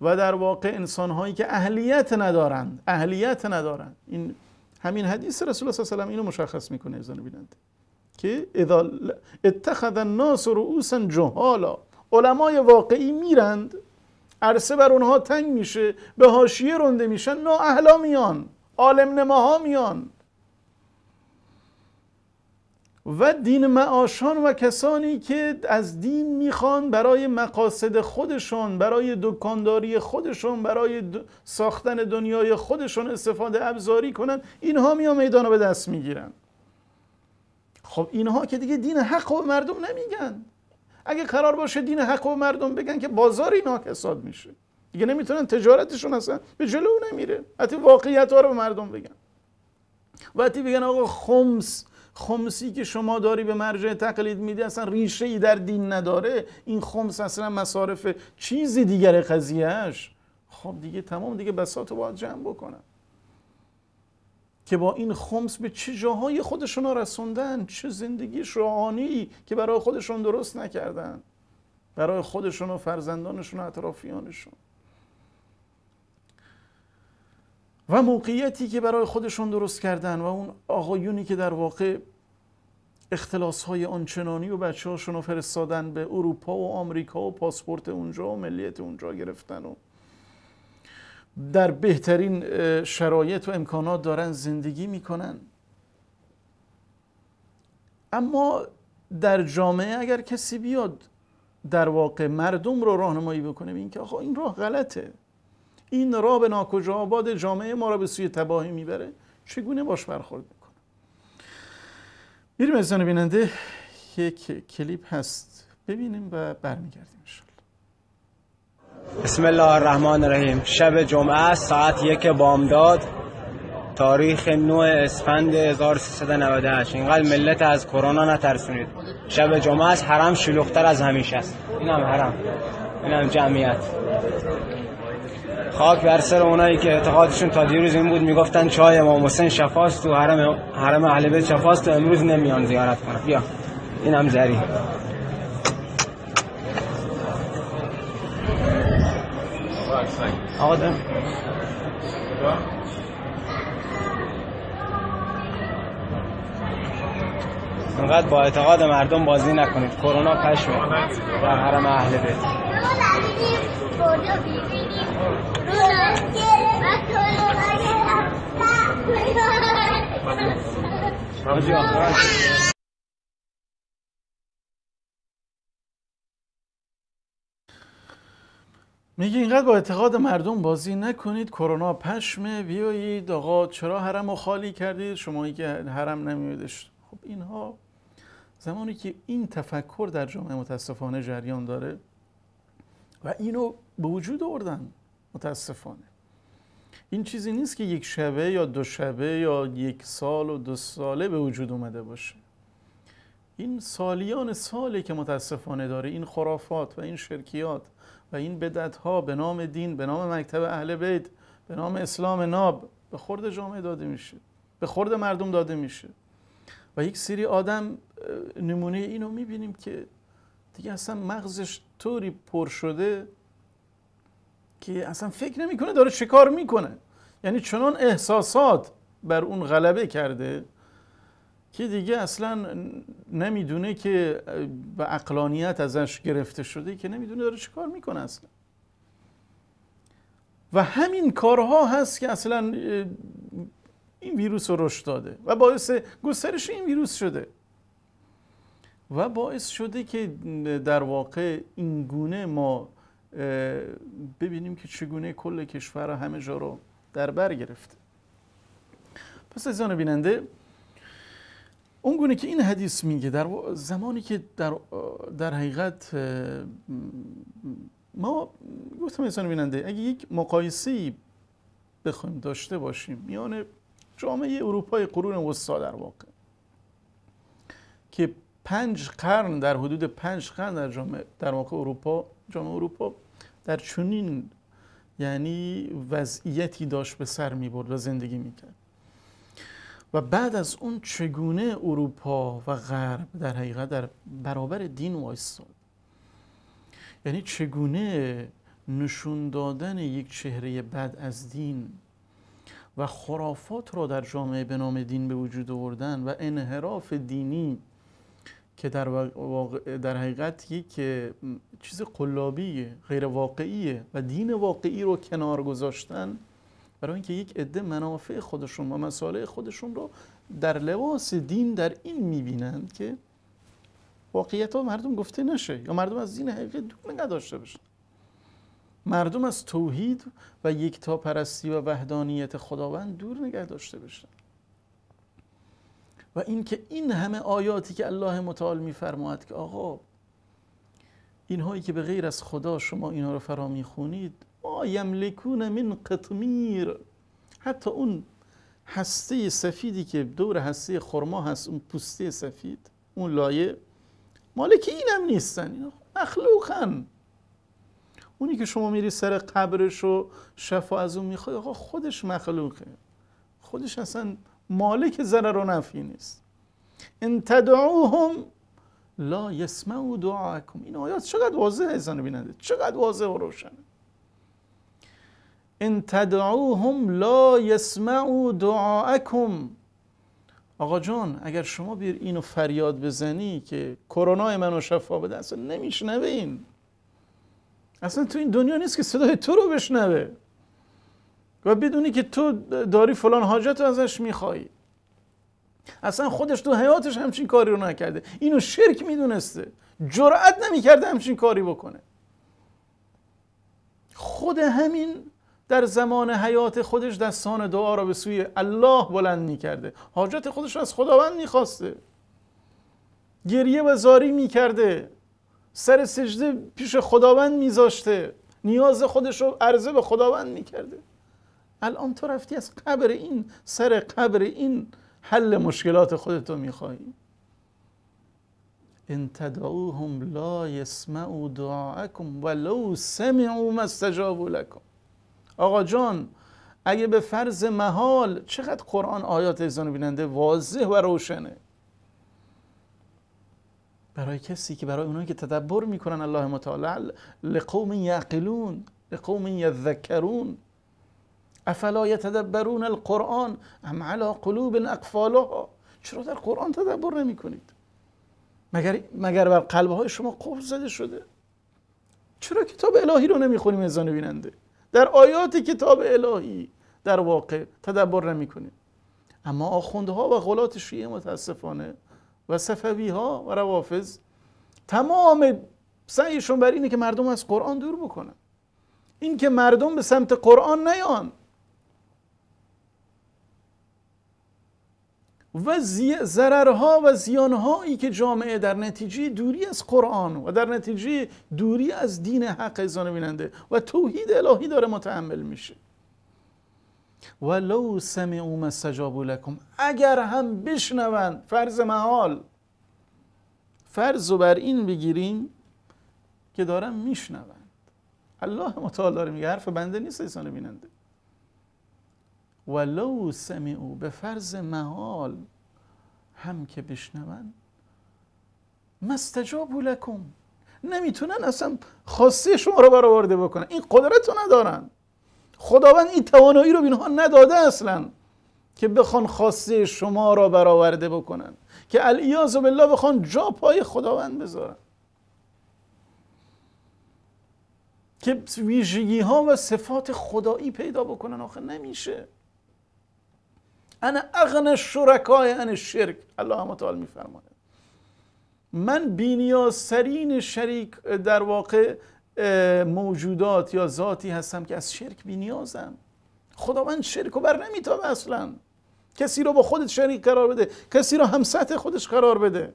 و در واقع انسان هایی که اهلیت ندارند اهلیت ندارند این همین حدیث رسول الله صلی الله علیه و اینو مشخص میکنه اذن بیننده که اذا اتخذ الناس رؤوسا جهالا علمای واقعی میرند عرصه بر اونها تنگ میشه به حاشیه رنده میشن اهلا میان عالم نماها میان و دین معاشان و کسانی که از دین میخوان برای مقاصد خودشون برای دکانداری خودشون برای ساختن دنیای خودشون استفاده ابزاری کنن اینها میان میدان رو به دست میگیرن خب اینها که دیگه دین حق و مردم نمیگن اگه قرار باشه دین حق و مردم بگن که بازار اینها کساد میشه دیگه نمیتونن تجارتشون اصلا به جلو نمیره حتی واقعیت ها رو به مردم بگن وقتی بگن آقا خمس خمسی که شما داری به مرجع تقلید میدی اصلا ریشه ای در دین نداره این خمس اصلا مصارف چیزی دیگر قضیهش خب دیگه تمام دیگه بسات رو باید جمع بکنن که با این خمس به چه جاهای خودشون رسوندن چه زندگی شعانی که برای خودشون درست نکردن برای خودشون و فرزندانشون و اطرافیانشون و موقعیتی که برای خودشون درست کردن و اون آقایونی که در واقع اختلاس های آنچنانی و بچه هاشون رو فرستادن به اروپا و آمریکا و پاسپورت اونجا و ملیت اونجا گرفتن و در بهترین شرایط و امکانات دارن زندگی میکنن اما در جامعه اگر کسی بیاد در واقع مردم رو راهنمایی بکنه این که آخه این راه غلطه این را به ناکجا آباد جامعه ما را به سوی تباهی میبره چگونه باش برخورد میکنه میریم از بیننده یک کلیپ هست ببینیم و برمیگردیم بسم الله الرحمن الرحیم شب جمعه ساعت یک بامداد تاریخ 9 اسفند 1398 اینقدر ملت از کرونا نترسونید شب جمعه است حرم شلوختر از همیشه است اینم حرم اینم جمعیت خاک بر سر اونایی که اعتقادشون تا دیروز این بود میگفتن چای امام حسین شفاست تو حرم حرم اهل بیت شفاست تو امروز نمیان زیارت کنن بیا این هم زری آقا انقدر با اعتقاد مردم بازی نکنید کرونا پشمه و حرم اهل بیت میگه اینقدر با اعتقاد مردم بازی نکنید کرونا پشمه بیایید آقا چرا حرم رو خالی کردید شمایی که حرم نمیدش خب اینها زمانی که این تفکر در جامعه متاسفانه جریان داره و اینو به وجود آوردن متاسفانه این چیزی نیست که یک شبه یا دو شبه یا یک سال و دو ساله به وجود اومده باشه این سالیان سالی که متاسفانه داره این خرافات و این شرکیات و این بدعت ها به نام دین به نام مکتب اهل بیت به نام اسلام ناب به خورد جامعه داده میشه به خورد مردم داده میشه و یک سری آدم نمونه اینو میبینیم که دیگه اصلا مغزش طوری پر شده که اصلا فکر نمیکنه داره چه کار میکنه یعنی چنان احساسات بر اون غلبه کرده که دیگه اصلا نمیدونه که به اقلانیت ازش گرفته شده که نمیدونه داره چه کار میکنه اصلا و همین کارها هست که اصلا این ویروس رو رشد داده و باعث گسترش این ویروس شده و باعث شده که در واقع اینگونه ما ببینیم که چگونه کل کشور همه جا رو در بر گرفته پس از بیننده اون گونه که این حدیث میگه در زمانی که در, در حقیقت ما گفتم انسان بیننده اگه یک مقایسه بخویم داشته باشیم میان جامعه اروپای قرون وسطا در واقع که پنج قرن در حدود پنج قرن در جامعه در اروپا جامعه اروپا در چنین یعنی وضعیتی داشت به سر می برد و زندگی می کرد و بعد از اون چگونه اروپا و غرب در حقیقت در برابر دین وایستاد یعنی چگونه نشون دادن یک چهره بد از دین و خرافات را در جامعه به نام دین به وجود آوردن و انحراف دینی که در, واقع در حقیقت یک چیز قلابی غیر واقعیه و دین واقعی رو کنار گذاشتن برای اینکه یک عده منافع خودشون و مساله خودشون رو در لباس دین در این میبینند که واقعیت ها مردم گفته نشه یا مردم از دین حقیقی دور نداشته بشن مردم از توحید و یکتاپرستی پرستی و وحدانیت خداوند دور نگه داشته بشن و اینکه این همه آیاتی که الله متعال میفرماید که آقا اینهایی که به غیر از خدا شما اینها رو فرا میخونید ما یملکون من قطمیر حتی اون هسته سفیدی که دور هسته خرما هست اون پوسته سفید اون لایه مالک هم نیستن اینا مخلوقن اونی که شما میری سر قبرش و شفا از اون میخوای آقا خودش مخلوقه خودش اصلا مالک ضرر و نفی نیست ان تدعوهم لا یسمعوا دعاکم این آیات چقدر واضحه انسان بیننده چقدر واضح و روشنه ان تدعوهم لا یسمعوا دعاءکم آقا جان اگر شما بیر اینو فریاد بزنی که کرونا منو شفا بده اصلا نمیشنوه این اصلا تو این دنیا نیست که صدای تو رو بشنوه و بدونی که تو داری فلان حاجت رو ازش میخوای اصلا خودش تو حیاتش همچین کاری رو نکرده اینو شرک میدونسته جرأت نمیکرده همچین کاری بکنه خود همین در زمان حیات خودش دستان دعا را به سوی الله بلند میکرده حاجت خودش رو از خداوند میخواسته گریه و زاری میکرده سر سجده پیش خداوند میذاشته نیاز خودش رو عرضه به خداوند میکرده الان تو رفتی از قبر این سر قبر این حل مشکلات خودتو میخوایی ان تدعوهم لا يسمعوا دعاءكم ولو سمعوا ما استجابوا لكم آقا جان اگه به فرض محال چقدر قرآن آیات اذان بیننده واضح و روشنه برای کسی که برای اونایی که تدبر میکنن الله متعال لقوم یعقلون لقوم یذکرون افلا یتدبرون القرآن ام علا قلوب اقفالها چرا در قرآن تدبر نمی کنید مگر, مگر بر قلبهای شما قفل زده شده چرا کتاب الهی رو نمیخونیم ازان بیننده در آیات کتاب الهی در واقع تدبر نمی اما آخوندها و غلات شیعه متاسفانه و صفوی ها و روافظ تمام سعیشون بر اینه که مردم از قرآن دور بکنن این که مردم به سمت قرآن نیان و ضررها و زیانهایی که جامعه در نتیجه دوری از قرآن و در نتیجه دوری از دین حق ازانه بیننده و توحید الهی داره متحمل میشه ولو سمعوا ما سجاب لکم. اگر هم بشنون فرض محال فرض رو بر این بگیریم که دارن میشنوند الله متعال داره میگه حرف بنده نیست انسان بیننده ولو سمعو به فرض محال هم که بشنون مستجاب لکم نمیتونن اصلا خواسته شما رو برآورده بکنن این قدرت رو ندارن خداوند این توانایی رو اینها نداده اصلا که بخوان خواسته شما را برآورده بکنن که الیاز بالله بخوان جا پای خداوند بذارن که ویژگی ها و صفات خدایی پیدا بکنن آخه نمیشه انا اغن شرکای ان شرک الله تعالی میفرماید من سرین شریک در واقع موجودات یا ذاتی هستم که از شرک بینیازم خداوند شرک رو بر نمیتابه اصلا کسی رو با خودت شریک قرار بده کسی رو هم سطح خودش قرار بده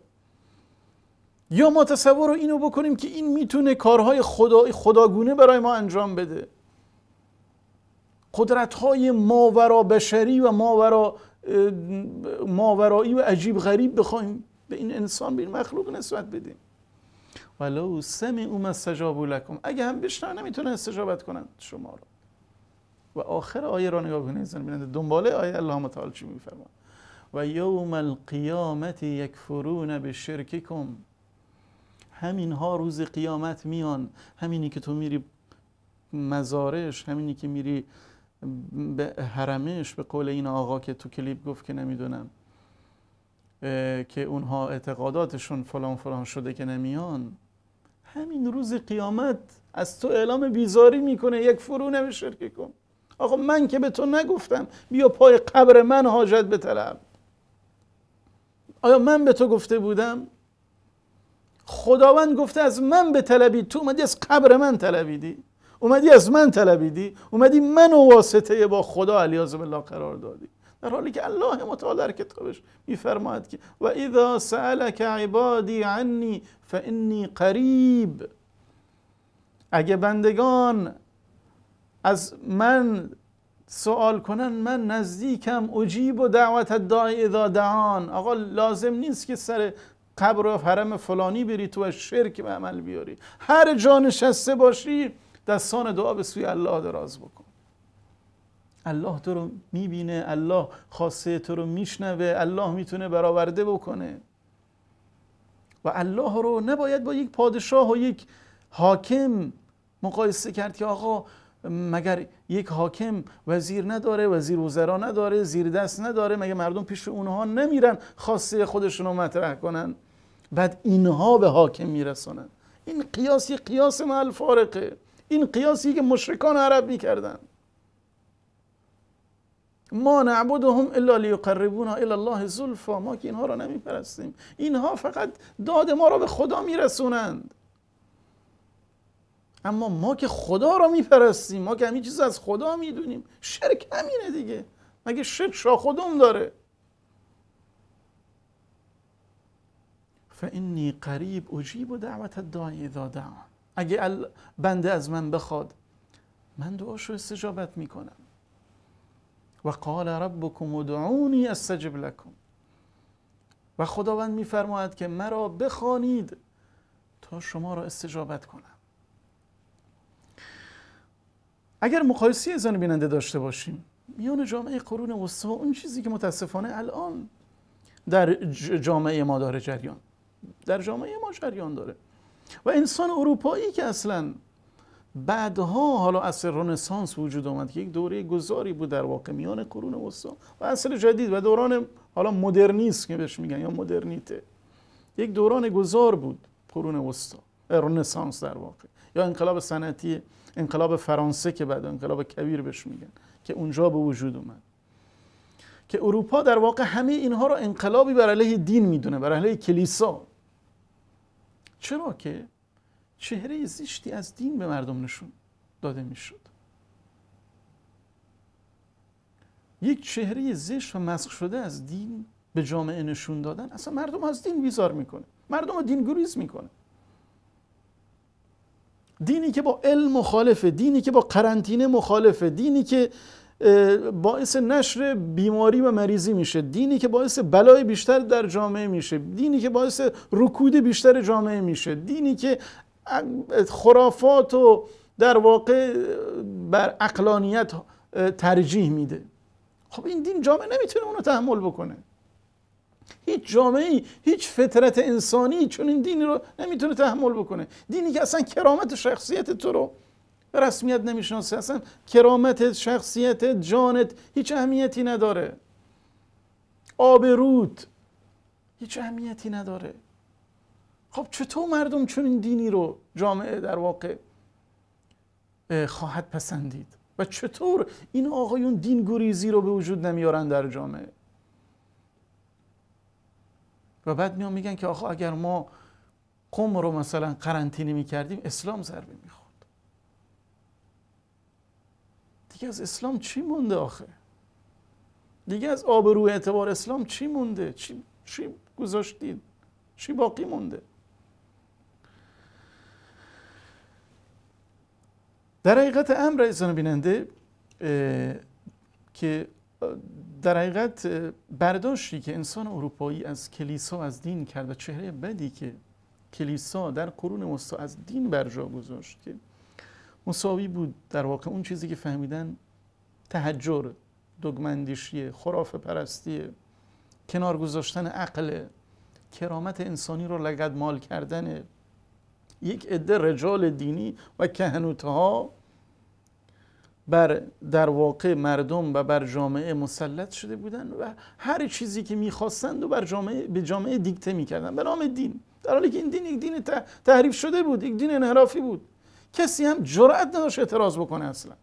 یا ما تصور رو اینو بکنیم که این میتونه کارهای خدای خداگونه برای ما انجام بده قدرت های ماورا بشری و ماورا ماورایی و عجیب غریب بخوایم به این انسان به این مخلوق نسبت بدیم ولو سمع او استجابوا لکم اگه هم بشنون نمیتونن استجابت کنند شما رو و آخر آیه را نگاه کنید دنباله آیه الله متعال چی میفرما و یوم القیامت یکفرون به شرککم همینها روز قیامت میان همینی که تو میری مزارش همینی که میری به حرمش به قول این آقا که تو کلیپ گفت که نمیدونم که اونها اعتقاداتشون فلان فلان شده که نمیان همین روز قیامت از تو اعلام بیزاری میکنه یک فرو نمی شرک کن آقا من که به تو نگفتم بیا پای قبر من حاجت طلب آیا من به تو گفته بودم خداوند گفته از من به طلبی تو اومدی از قبر من طلبیدی اومدی از من طلبیدی اومدی منو واسطه با خدا الیازم الله قرار دادی در حالی که الله متعال در کتابش میفرماید که و اذا سألك عبادی عنی فانی قریب اگه بندگان از من سوال کنن من نزدیکم اجیب و دعوت دای اذا دعان آقا لازم نیست که سر قبر و حرم فلانی بری تو و شرک به عمل بیاری هر جا نشسته باشی دستان دعا به سوی الله دراز بکن الله تو رو میبینه الله خاصه تو رو میشنوه الله میتونه برآورده بکنه و الله رو نباید با یک پادشاه و یک حاکم مقایسه کرد که آقا مگر یک حاکم وزیر نداره وزیر وزرا نداره زیر دست نداره مگه مردم پیش اونها نمیرن خاصه خودشون رو مطرح کنن بعد اینها به حاکم میرسونن این قیاسی قیاس مال فارقه این قیاسی که مشرکان عرب میکردن ما نعبدهم الا لیقربونا الی الله زلفا ما که اینها را نمیپرستیم اینها فقط داد ما را به خدا میرسونند اما ما که خدا را میپرستیم ما که همین چیز از خدا میدونیم شرک همینه دیگه مگه شرک شا خودم داره فانی قریب اجیب دَعْوَتَ دعوت الداعی اذا اگه بنده از من بخواد من رو استجابت میکنم و قال ربکم ادعونی استجب لکم و خداوند میفرماید که مرا بخوانید تا شما را استجابت کنم اگر از ازان بیننده داشته باشیم میان جامعه قرون وسطا اون چیزی که متاسفانه الان در جامعه ما داره جریان در جامعه ما جریان داره و انسان اروپایی که اصلا بعدها حالا از رنسانس وجود آمد که یک دوره گذاری بود در واقع میان قرون وسطا و اصل جدید و دوران حالا مدرنیست که بهش میگن یا مدرنیته یک دوران گذار بود قرون وسطا رنسانس در واقع یا انقلاب صنعتی انقلاب فرانسه که بعد انقلاب کبیر بهش میگن که اونجا به وجود اومد که اروپا در واقع همه اینها رو انقلابی بر علیه دین میدونه بر علیه کلیسا چرا که چهره زیشتی از دین به مردم نشون داده میشد یک چهره زشت و مسخ شده از دین به جامعه نشون دادن اصلا مردم از دین بیزار میکنه مردم رو دین گریز میکنه دینی که با علم مخالفه دینی که با قرنطینه مخالفه دینی که باعث نشر بیماری و مریضی میشه دینی که باعث بلای بیشتر در جامعه میشه دینی که باعث رکود بیشتر جامعه میشه دینی که خرافات و در واقع بر اقلانیت ترجیح میده خب این دین جامعه نمیتونه اونو تحمل بکنه هیچ جامعه هیچ فطرت انسانی چون این دینی رو نمیتونه تحمل بکنه دینی که اصلا کرامت شخصیت تو رو به رسمیت نمیشناسه اصلا کرامتت شخصیتت جانت هیچ اهمیتی نداره آبرود هیچ اهمیتی نداره خب چطور مردم چون این دینی رو جامعه در واقع خواهد پسندید و چطور این آقایون دین گریزی رو به وجود نمیارن در جامعه و بعد میان میگن که آخه اگر ما قوم رو مثلا قرنطینه میکردیم اسلام ضربه میخواد دیگه از اسلام چی مونده آخه دیگه از روی اعتبار اسلام چی مونده چی, چی گذاشتید چی باقی مونده در حقیقت امر اذن بیننده که در حقیقت برداشتی که انسان اروپایی از کلیسا از دین کرد و چهره بدی که کلیسا در قرون وسطا از دین برجا گذاشت که مساوی بود در واقع اون چیزی که فهمیدن تهجر دگمندیشی خرافه پرستی کنار گذاشتن عقل کرامت انسانی رو لگد مال کردن یک عده رجال دینی و کهنوتها بر در واقع مردم و بر جامعه مسلط شده بودن و هر چیزی که میخواستند و بر جامعه به جامعه دیکته میکردن به نام دین در حالی که این دین یک دین تحریف شده بود یک دین انحرافی بود کسی هم جرأت نداشت اعتراض بکنه اصلا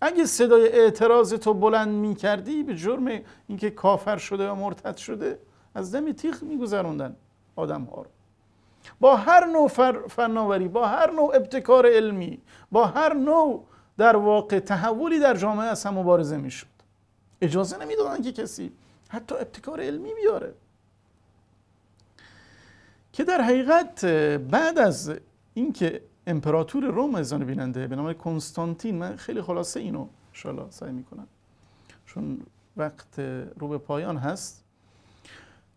اگه صدای اعتراض تو بلند میکردی به جرم اینکه کافر شده یا مرتد شده از دم تیغ میگذروندن آدم ها رو با هر نوع فناوری با هر نوع ابتکار علمی با هر نوع در واقع تحولی در جامعه از هم مبارزه میشد اجازه نمیدادن که کسی حتی ابتکار علمی بیاره که در حقیقت بعد از اینکه امپراتور روم ازان بیننده به نام کنستانتین من خیلی خلاصه اینو شالا سعی میکنم چون وقت رو به پایان هست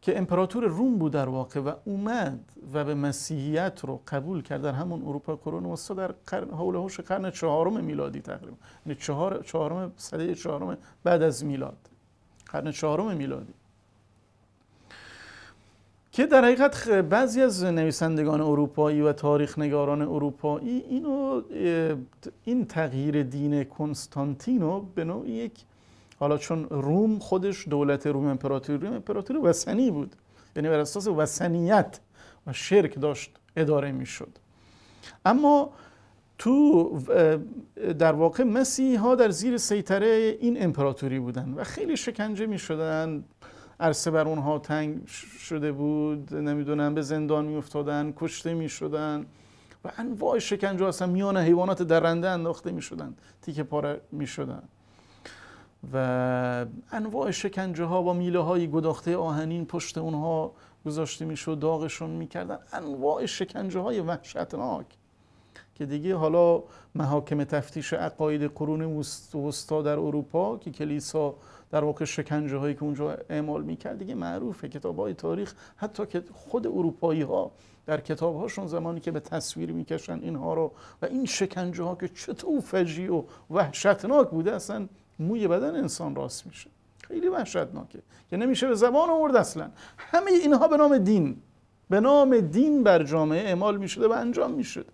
که امپراتور روم بود در واقع و اومد و به مسیحیت رو قبول کرد در همون اروپا کرون و در قرن حول هوش قرن چهارم میلادی تقریبا یعنی چهار چهارم سده چهارم بعد از میلاد قرن چهارم میلادی که در حقیقت بعضی از نویسندگان اروپایی و تاریخ نگاران اروپایی اینو این تغییر دین کنستانتینو به نوعی یک حالا چون روم خودش دولت روم امپراتوری روم امپراتوری وسنی بود یعنی بر اساس وسنیت و شرک داشت اداره میشد اما تو در واقع مسیح ها در زیر سیطره این امپراتوری بودن و خیلی شکنجه می شدن عرصه بر اونها تنگ شده بود نمیدونم به زندان میافتادن کشته میشدن و انواع شکنجه اصلا میان حیوانات درنده انداخته میشدن تیکه پاره میشدن و انواع شکنجه ها با میله های گداخته آهنین پشت اونها گذاشته میشد داغشون میکردن انواع شکنجه های وحشتناک که دیگه حالا محاکم تفتیش عقاید قرون وسطا در اروپا که کلیسا در واقع شکنجه هایی که اونجا اعمال میکرد دیگه معروفه کتاب های تاریخ حتی که خود اروپایی ها در کتاب هاشون زمانی که به تصویر میکشن اینها رو و این شکنجه ها که چطور فجی و وحشتناک بوده اصلا موی بدن انسان راست میشه خیلی وحشتناکه که نمیشه به زبان آورد اصلا همه اینها به نام دین به نام دین بر جامعه اعمال میشده و انجام میشده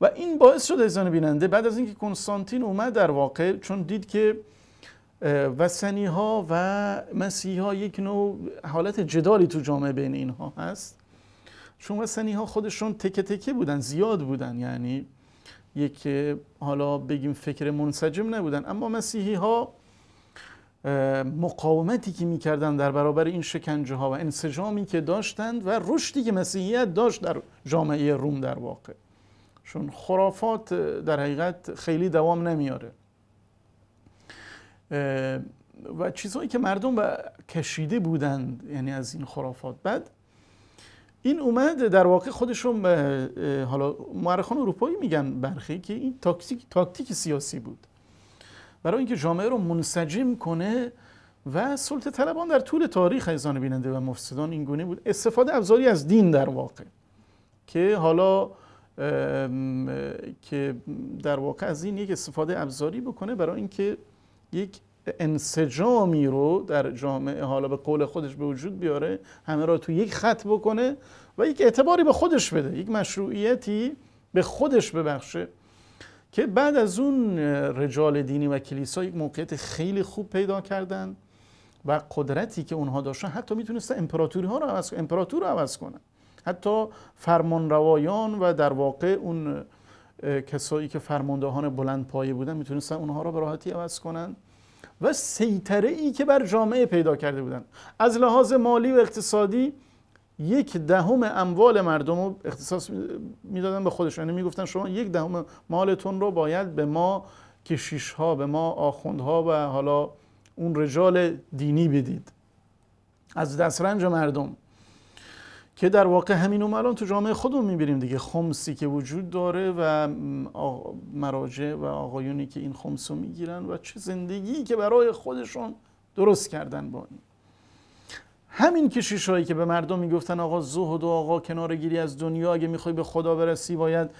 و این باعث شد ایزان بیننده بعد از اینکه کنستانتین اومد در واقع چون دید که سنی ها و مسیح ها یک نوع حالت جدالی تو جامعه بین اینها هست چون وسنی ها خودشون تکه تکه بودن زیاد بودن یعنی یک حالا بگیم فکر منسجم نبودن اما مسیحی ها مقاومتی که میکردن در برابر این شکنجه ها و انسجامی که داشتند و رشدی که مسیحیت داشت در جامعه روم در واقع چون خرافات در حقیقت خیلی دوام نمیاره و چیزهایی که مردم و کشیده بودند یعنی از این خرافات بعد این اومد در واقع خودشون حالا مورخان اروپایی میگن برخی که این تاکتیک تاکتیک سیاسی بود برای اینکه جامعه رو منسجم کنه و سلطه طلبان در طول تاریخ ایزان بیننده و مفسدان اینگونه بود استفاده ابزاری از دین در واقع که حالا که در واقع از این یک استفاده ابزاری بکنه برای اینکه یک انسجامی رو در جامعه حالا به قول خودش به وجود بیاره همه را تو یک خط بکنه و یک اعتباری به خودش بده یک مشروعیتی به خودش ببخشه که بعد از اون رجال دینی و کلیسا یک موقعیت خیلی خوب پیدا کردن و قدرتی که اونها داشتن حتی میتونستن امپراتوری ها رو عوض امپراتور رو عوض کنن حتی فرمانروایان و در واقع اون کسایی که فرماندهان بلند پایه بودن میتونستن اونها را به راحتی عوض کنن و سیطره ای که بر جامعه پیدا کرده بودن از لحاظ مالی و اقتصادی یک دهم اموال مردم رو اختصاص میدادن به خودشون یعنی میگفتن شما یک دهم مالتون رو باید به ما کشیش ها به ما آخوندها و حالا اون رجال دینی بدید از دسترنج مردم که در واقع همین الان تو جامعه خودمون میبینیم دیگه خمسی که وجود داره و مراجع و آقایونی که این خمس رو میگیرن و چه زندگی که برای خودشون درست کردن با این همین کشیش هایی که به مردم میگفتن آقا زهد و آقا کنارگیری از دنیا اگه میخوای به خدا برسی باید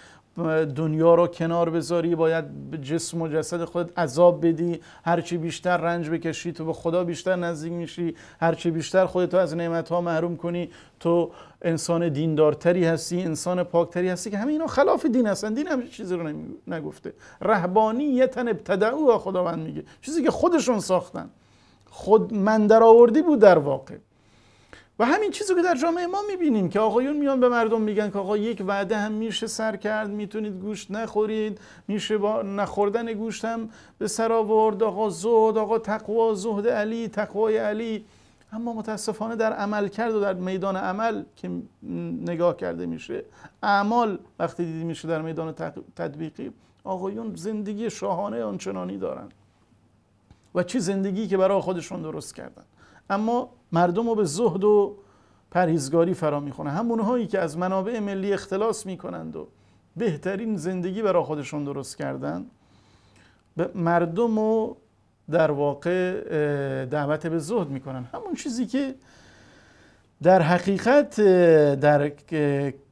دنیا رو کنار بذاری باید جسم و جسد خودت عذاب بدی هرچی بیشتر رنج بکشی تو به خدا بیشتر نزدیک میشی هرچی بیشتر خودتو از نعمت ها محروم کنی تو انسان دیندارتری هستی انسان پاکتری هستی که همه اینا خلاف دین هستن دین همچین چیزی رو نگفته رهبانی تن ابتدعو خداوند میگه چیزی که خودشون ساختن خود من آوردی بود در واقع و همین چیزی که در جامعه ما میبینیم که آقایون میان به مردم میگن که آقا یک وعده هم میشه سر کرد میتونید گوشت نخورید میشه با نخوردن گوشت هم به سر آورد آقا زهد آقا تقوا زهد علی تقوای علی اما متاسفانه در عمل کرد و در میدان عمل که نگاه کرده میشه اعمال وقتی دیدی میشه در میدان تطبیقی آقایون زندگی شاهانه آنچنانی دارن و چه زندگی که برای خودشون درست کردن اما مردم رو به زهد و پرهیزگاری فرا میخونه همونهایی که از منابع ملی اختلاس میکنند و بهترین زندگی برای خودشون درست کردن به مردم رو در واقع دعوت به زهد میکنن همون چیزی که در حقیقت در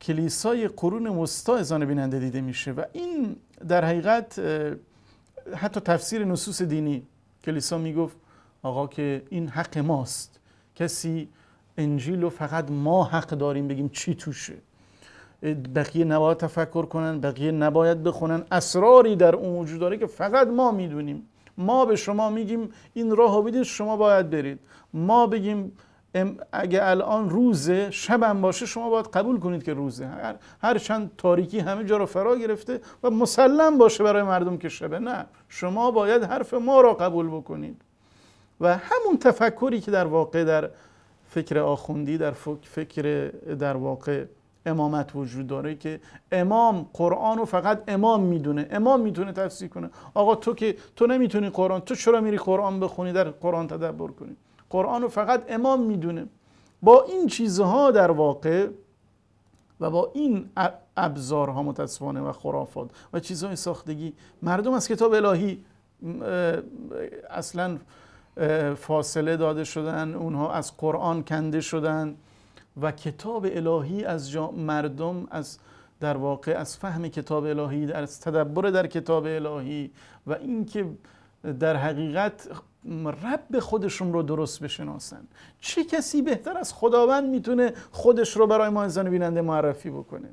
کلیسای قرون وسطا ازان بیننده دیده میشه و این در حقیقت حتی تفسیر نصوص دینی کلیسا میگفت آقا که این حق ماست کسی انجیل رو فقط ما حق داریم بگیم چی توشه بقیه نباید تفکر کنن بقیه نباید بخونن اسراری در اون وجود داره که فقط ما میدونیم ما به شما میگیم این راه بدید شما باید برید ما بگیم اگه الان روزه شبم باشه شما باید قبول کنید که روزه هر, هر چند تاریکی همه جا رو فرا گرفته و مسلم باشه برای مردم که شبه نه شما باید حرف ما را قبول بکنید و همون تفکری که در واقع در فکر آخوندی در فکر در واقع امامت وجود داره که امام قرآن رو فقط امام میدونه امام میتونه تفسیر کنه آقا تو که تو نمیتونی قرآن تو چرا میری قرآن بخونی در قرآن تدبر کنی قرآن رو فقط امام میدونه با این چیزها در واقع و با این ابزارها متاسفانه و خرافات و چیزهای ساختگی مردم از کتاب الهی اصلا فاصله داده شدن اونها از قرآن کنده شدن و کتاب الهی از جا مردم از در واقع از فهم کتاب الهی از تدبر در کتاب الهی و اینکه در حقیقت رب خودشون رو درست بشناسن چه کسی بهتر از خداوند میتونه خودش رو برای ما انسان بیننده معرفی بکنه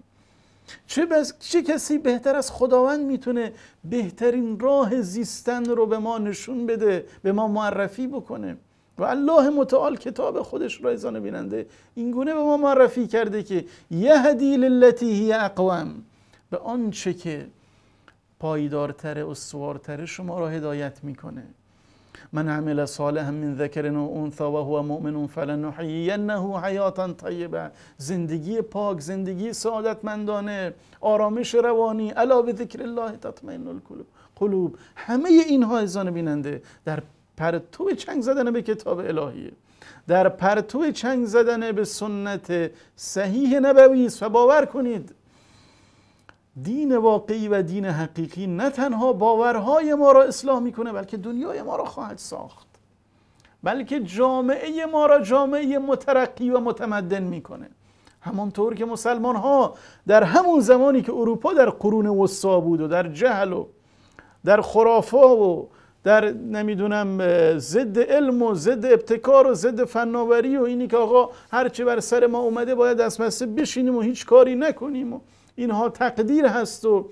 چه, بس... چه کسی بهتر از خداوند میتونه بهترین راه زیستن رو به ما نشون بده به ما معرفی بکنه و الله متعال کتاب خودش را ازان بیننده اینگونه به ما معرفی کرده که یهدی للتی هی اقوام به آنچه که پایدارتر استوارتره شما را هدایت میکنه من عمل صالحا من ذکر و انثى و هو مؤمن فلنحیینه حیاتا طیبه زندگی پاک زندگی سعادتمندانه آرامش روانی علاوه به ذکر الله تطمئن القلوب قلوب همه اینها ازان بیننده در پرتو چنگ زدن به کتاب الهیه در پرتو چنگ زدن به سنت صحیح نبوی و باور کنید دین واقعی و دین حقیقی نه تنها باورهای ما را اصلاح میکنه بلکه دنیای ما را خواهد ساخت بلکه جامعه ما را جامعه مترقی و متمدن میکنه همانطور که مسلمان ها در همون زمانی که اروپا در قرون وسطا بود و در جهل و در خرافا و در نمیدونم ضد علم و ضد ابتکار و ضد فناوری و اینی که آقا هرچه بر سر ما اومده باید دست بشینیم و هیچ کاری نکنیم و اینها تقدیر هست و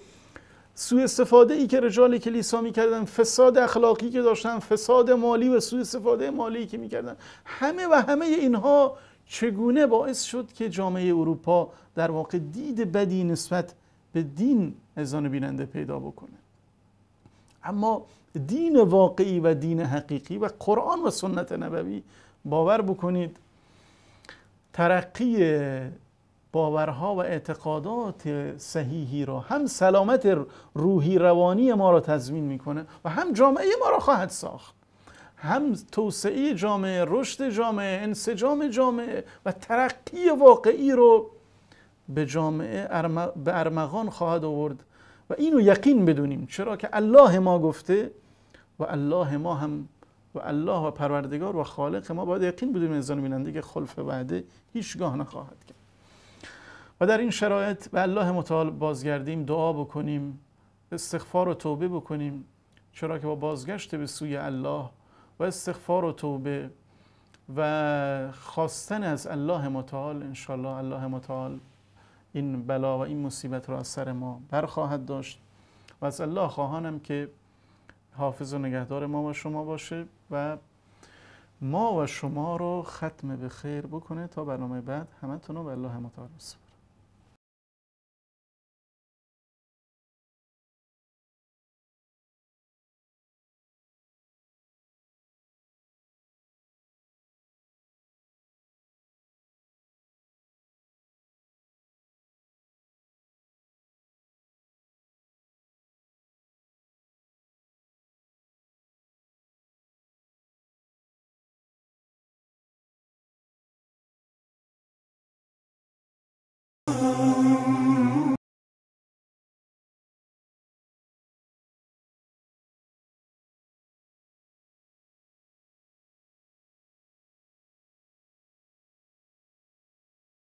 سوء استفاده ای که رجال کلیسا میکردن فساد اخلاقی که داشتن فساد مالی و سوء استفاده مالی که میکردن همه و همه اینها چگونه باعث شد که جامعه اروپا در واقع دید بدی نسبت به دین ازان بیننده پیدا بکنه اما دین واقعی و دین حقیقی و قرآن و سنت نبوی باور بکنید ترقی باورها و اعتقادات صحیحی را هم سلامت روحی روانی ما را تضمین میکنه و هم جامعه ما را خواهد ساخت هم توسعه جامعه رشد جامعه انسجام جامعه و ترقی واقعی رو به جامعه به ارمغان خواهد آورد و اینو یقین بدونیم چرا که الله ما گفته و الله ما هم و الله و پروردگار و خالق ما باید یقین بدونیم انسان بیننده که خلف وعده هیچگاه نخواهد کرد و در این شرایط به الله متعال بازگردیم دعا بکنیم استغفار و توبه بکنیم چرا که با بازگشت به سوی الله و استغفار و توبه و خواستن از الله متعال انشالله الله متعال این بلا و این مصیبت را از سر ما برخواهد داشت و از الله خواهانم که حافظ و نگهدار ما و شما باشه و ما و شما رو ختم به خیر بکنه تا برنامه بعد همه به الله متعال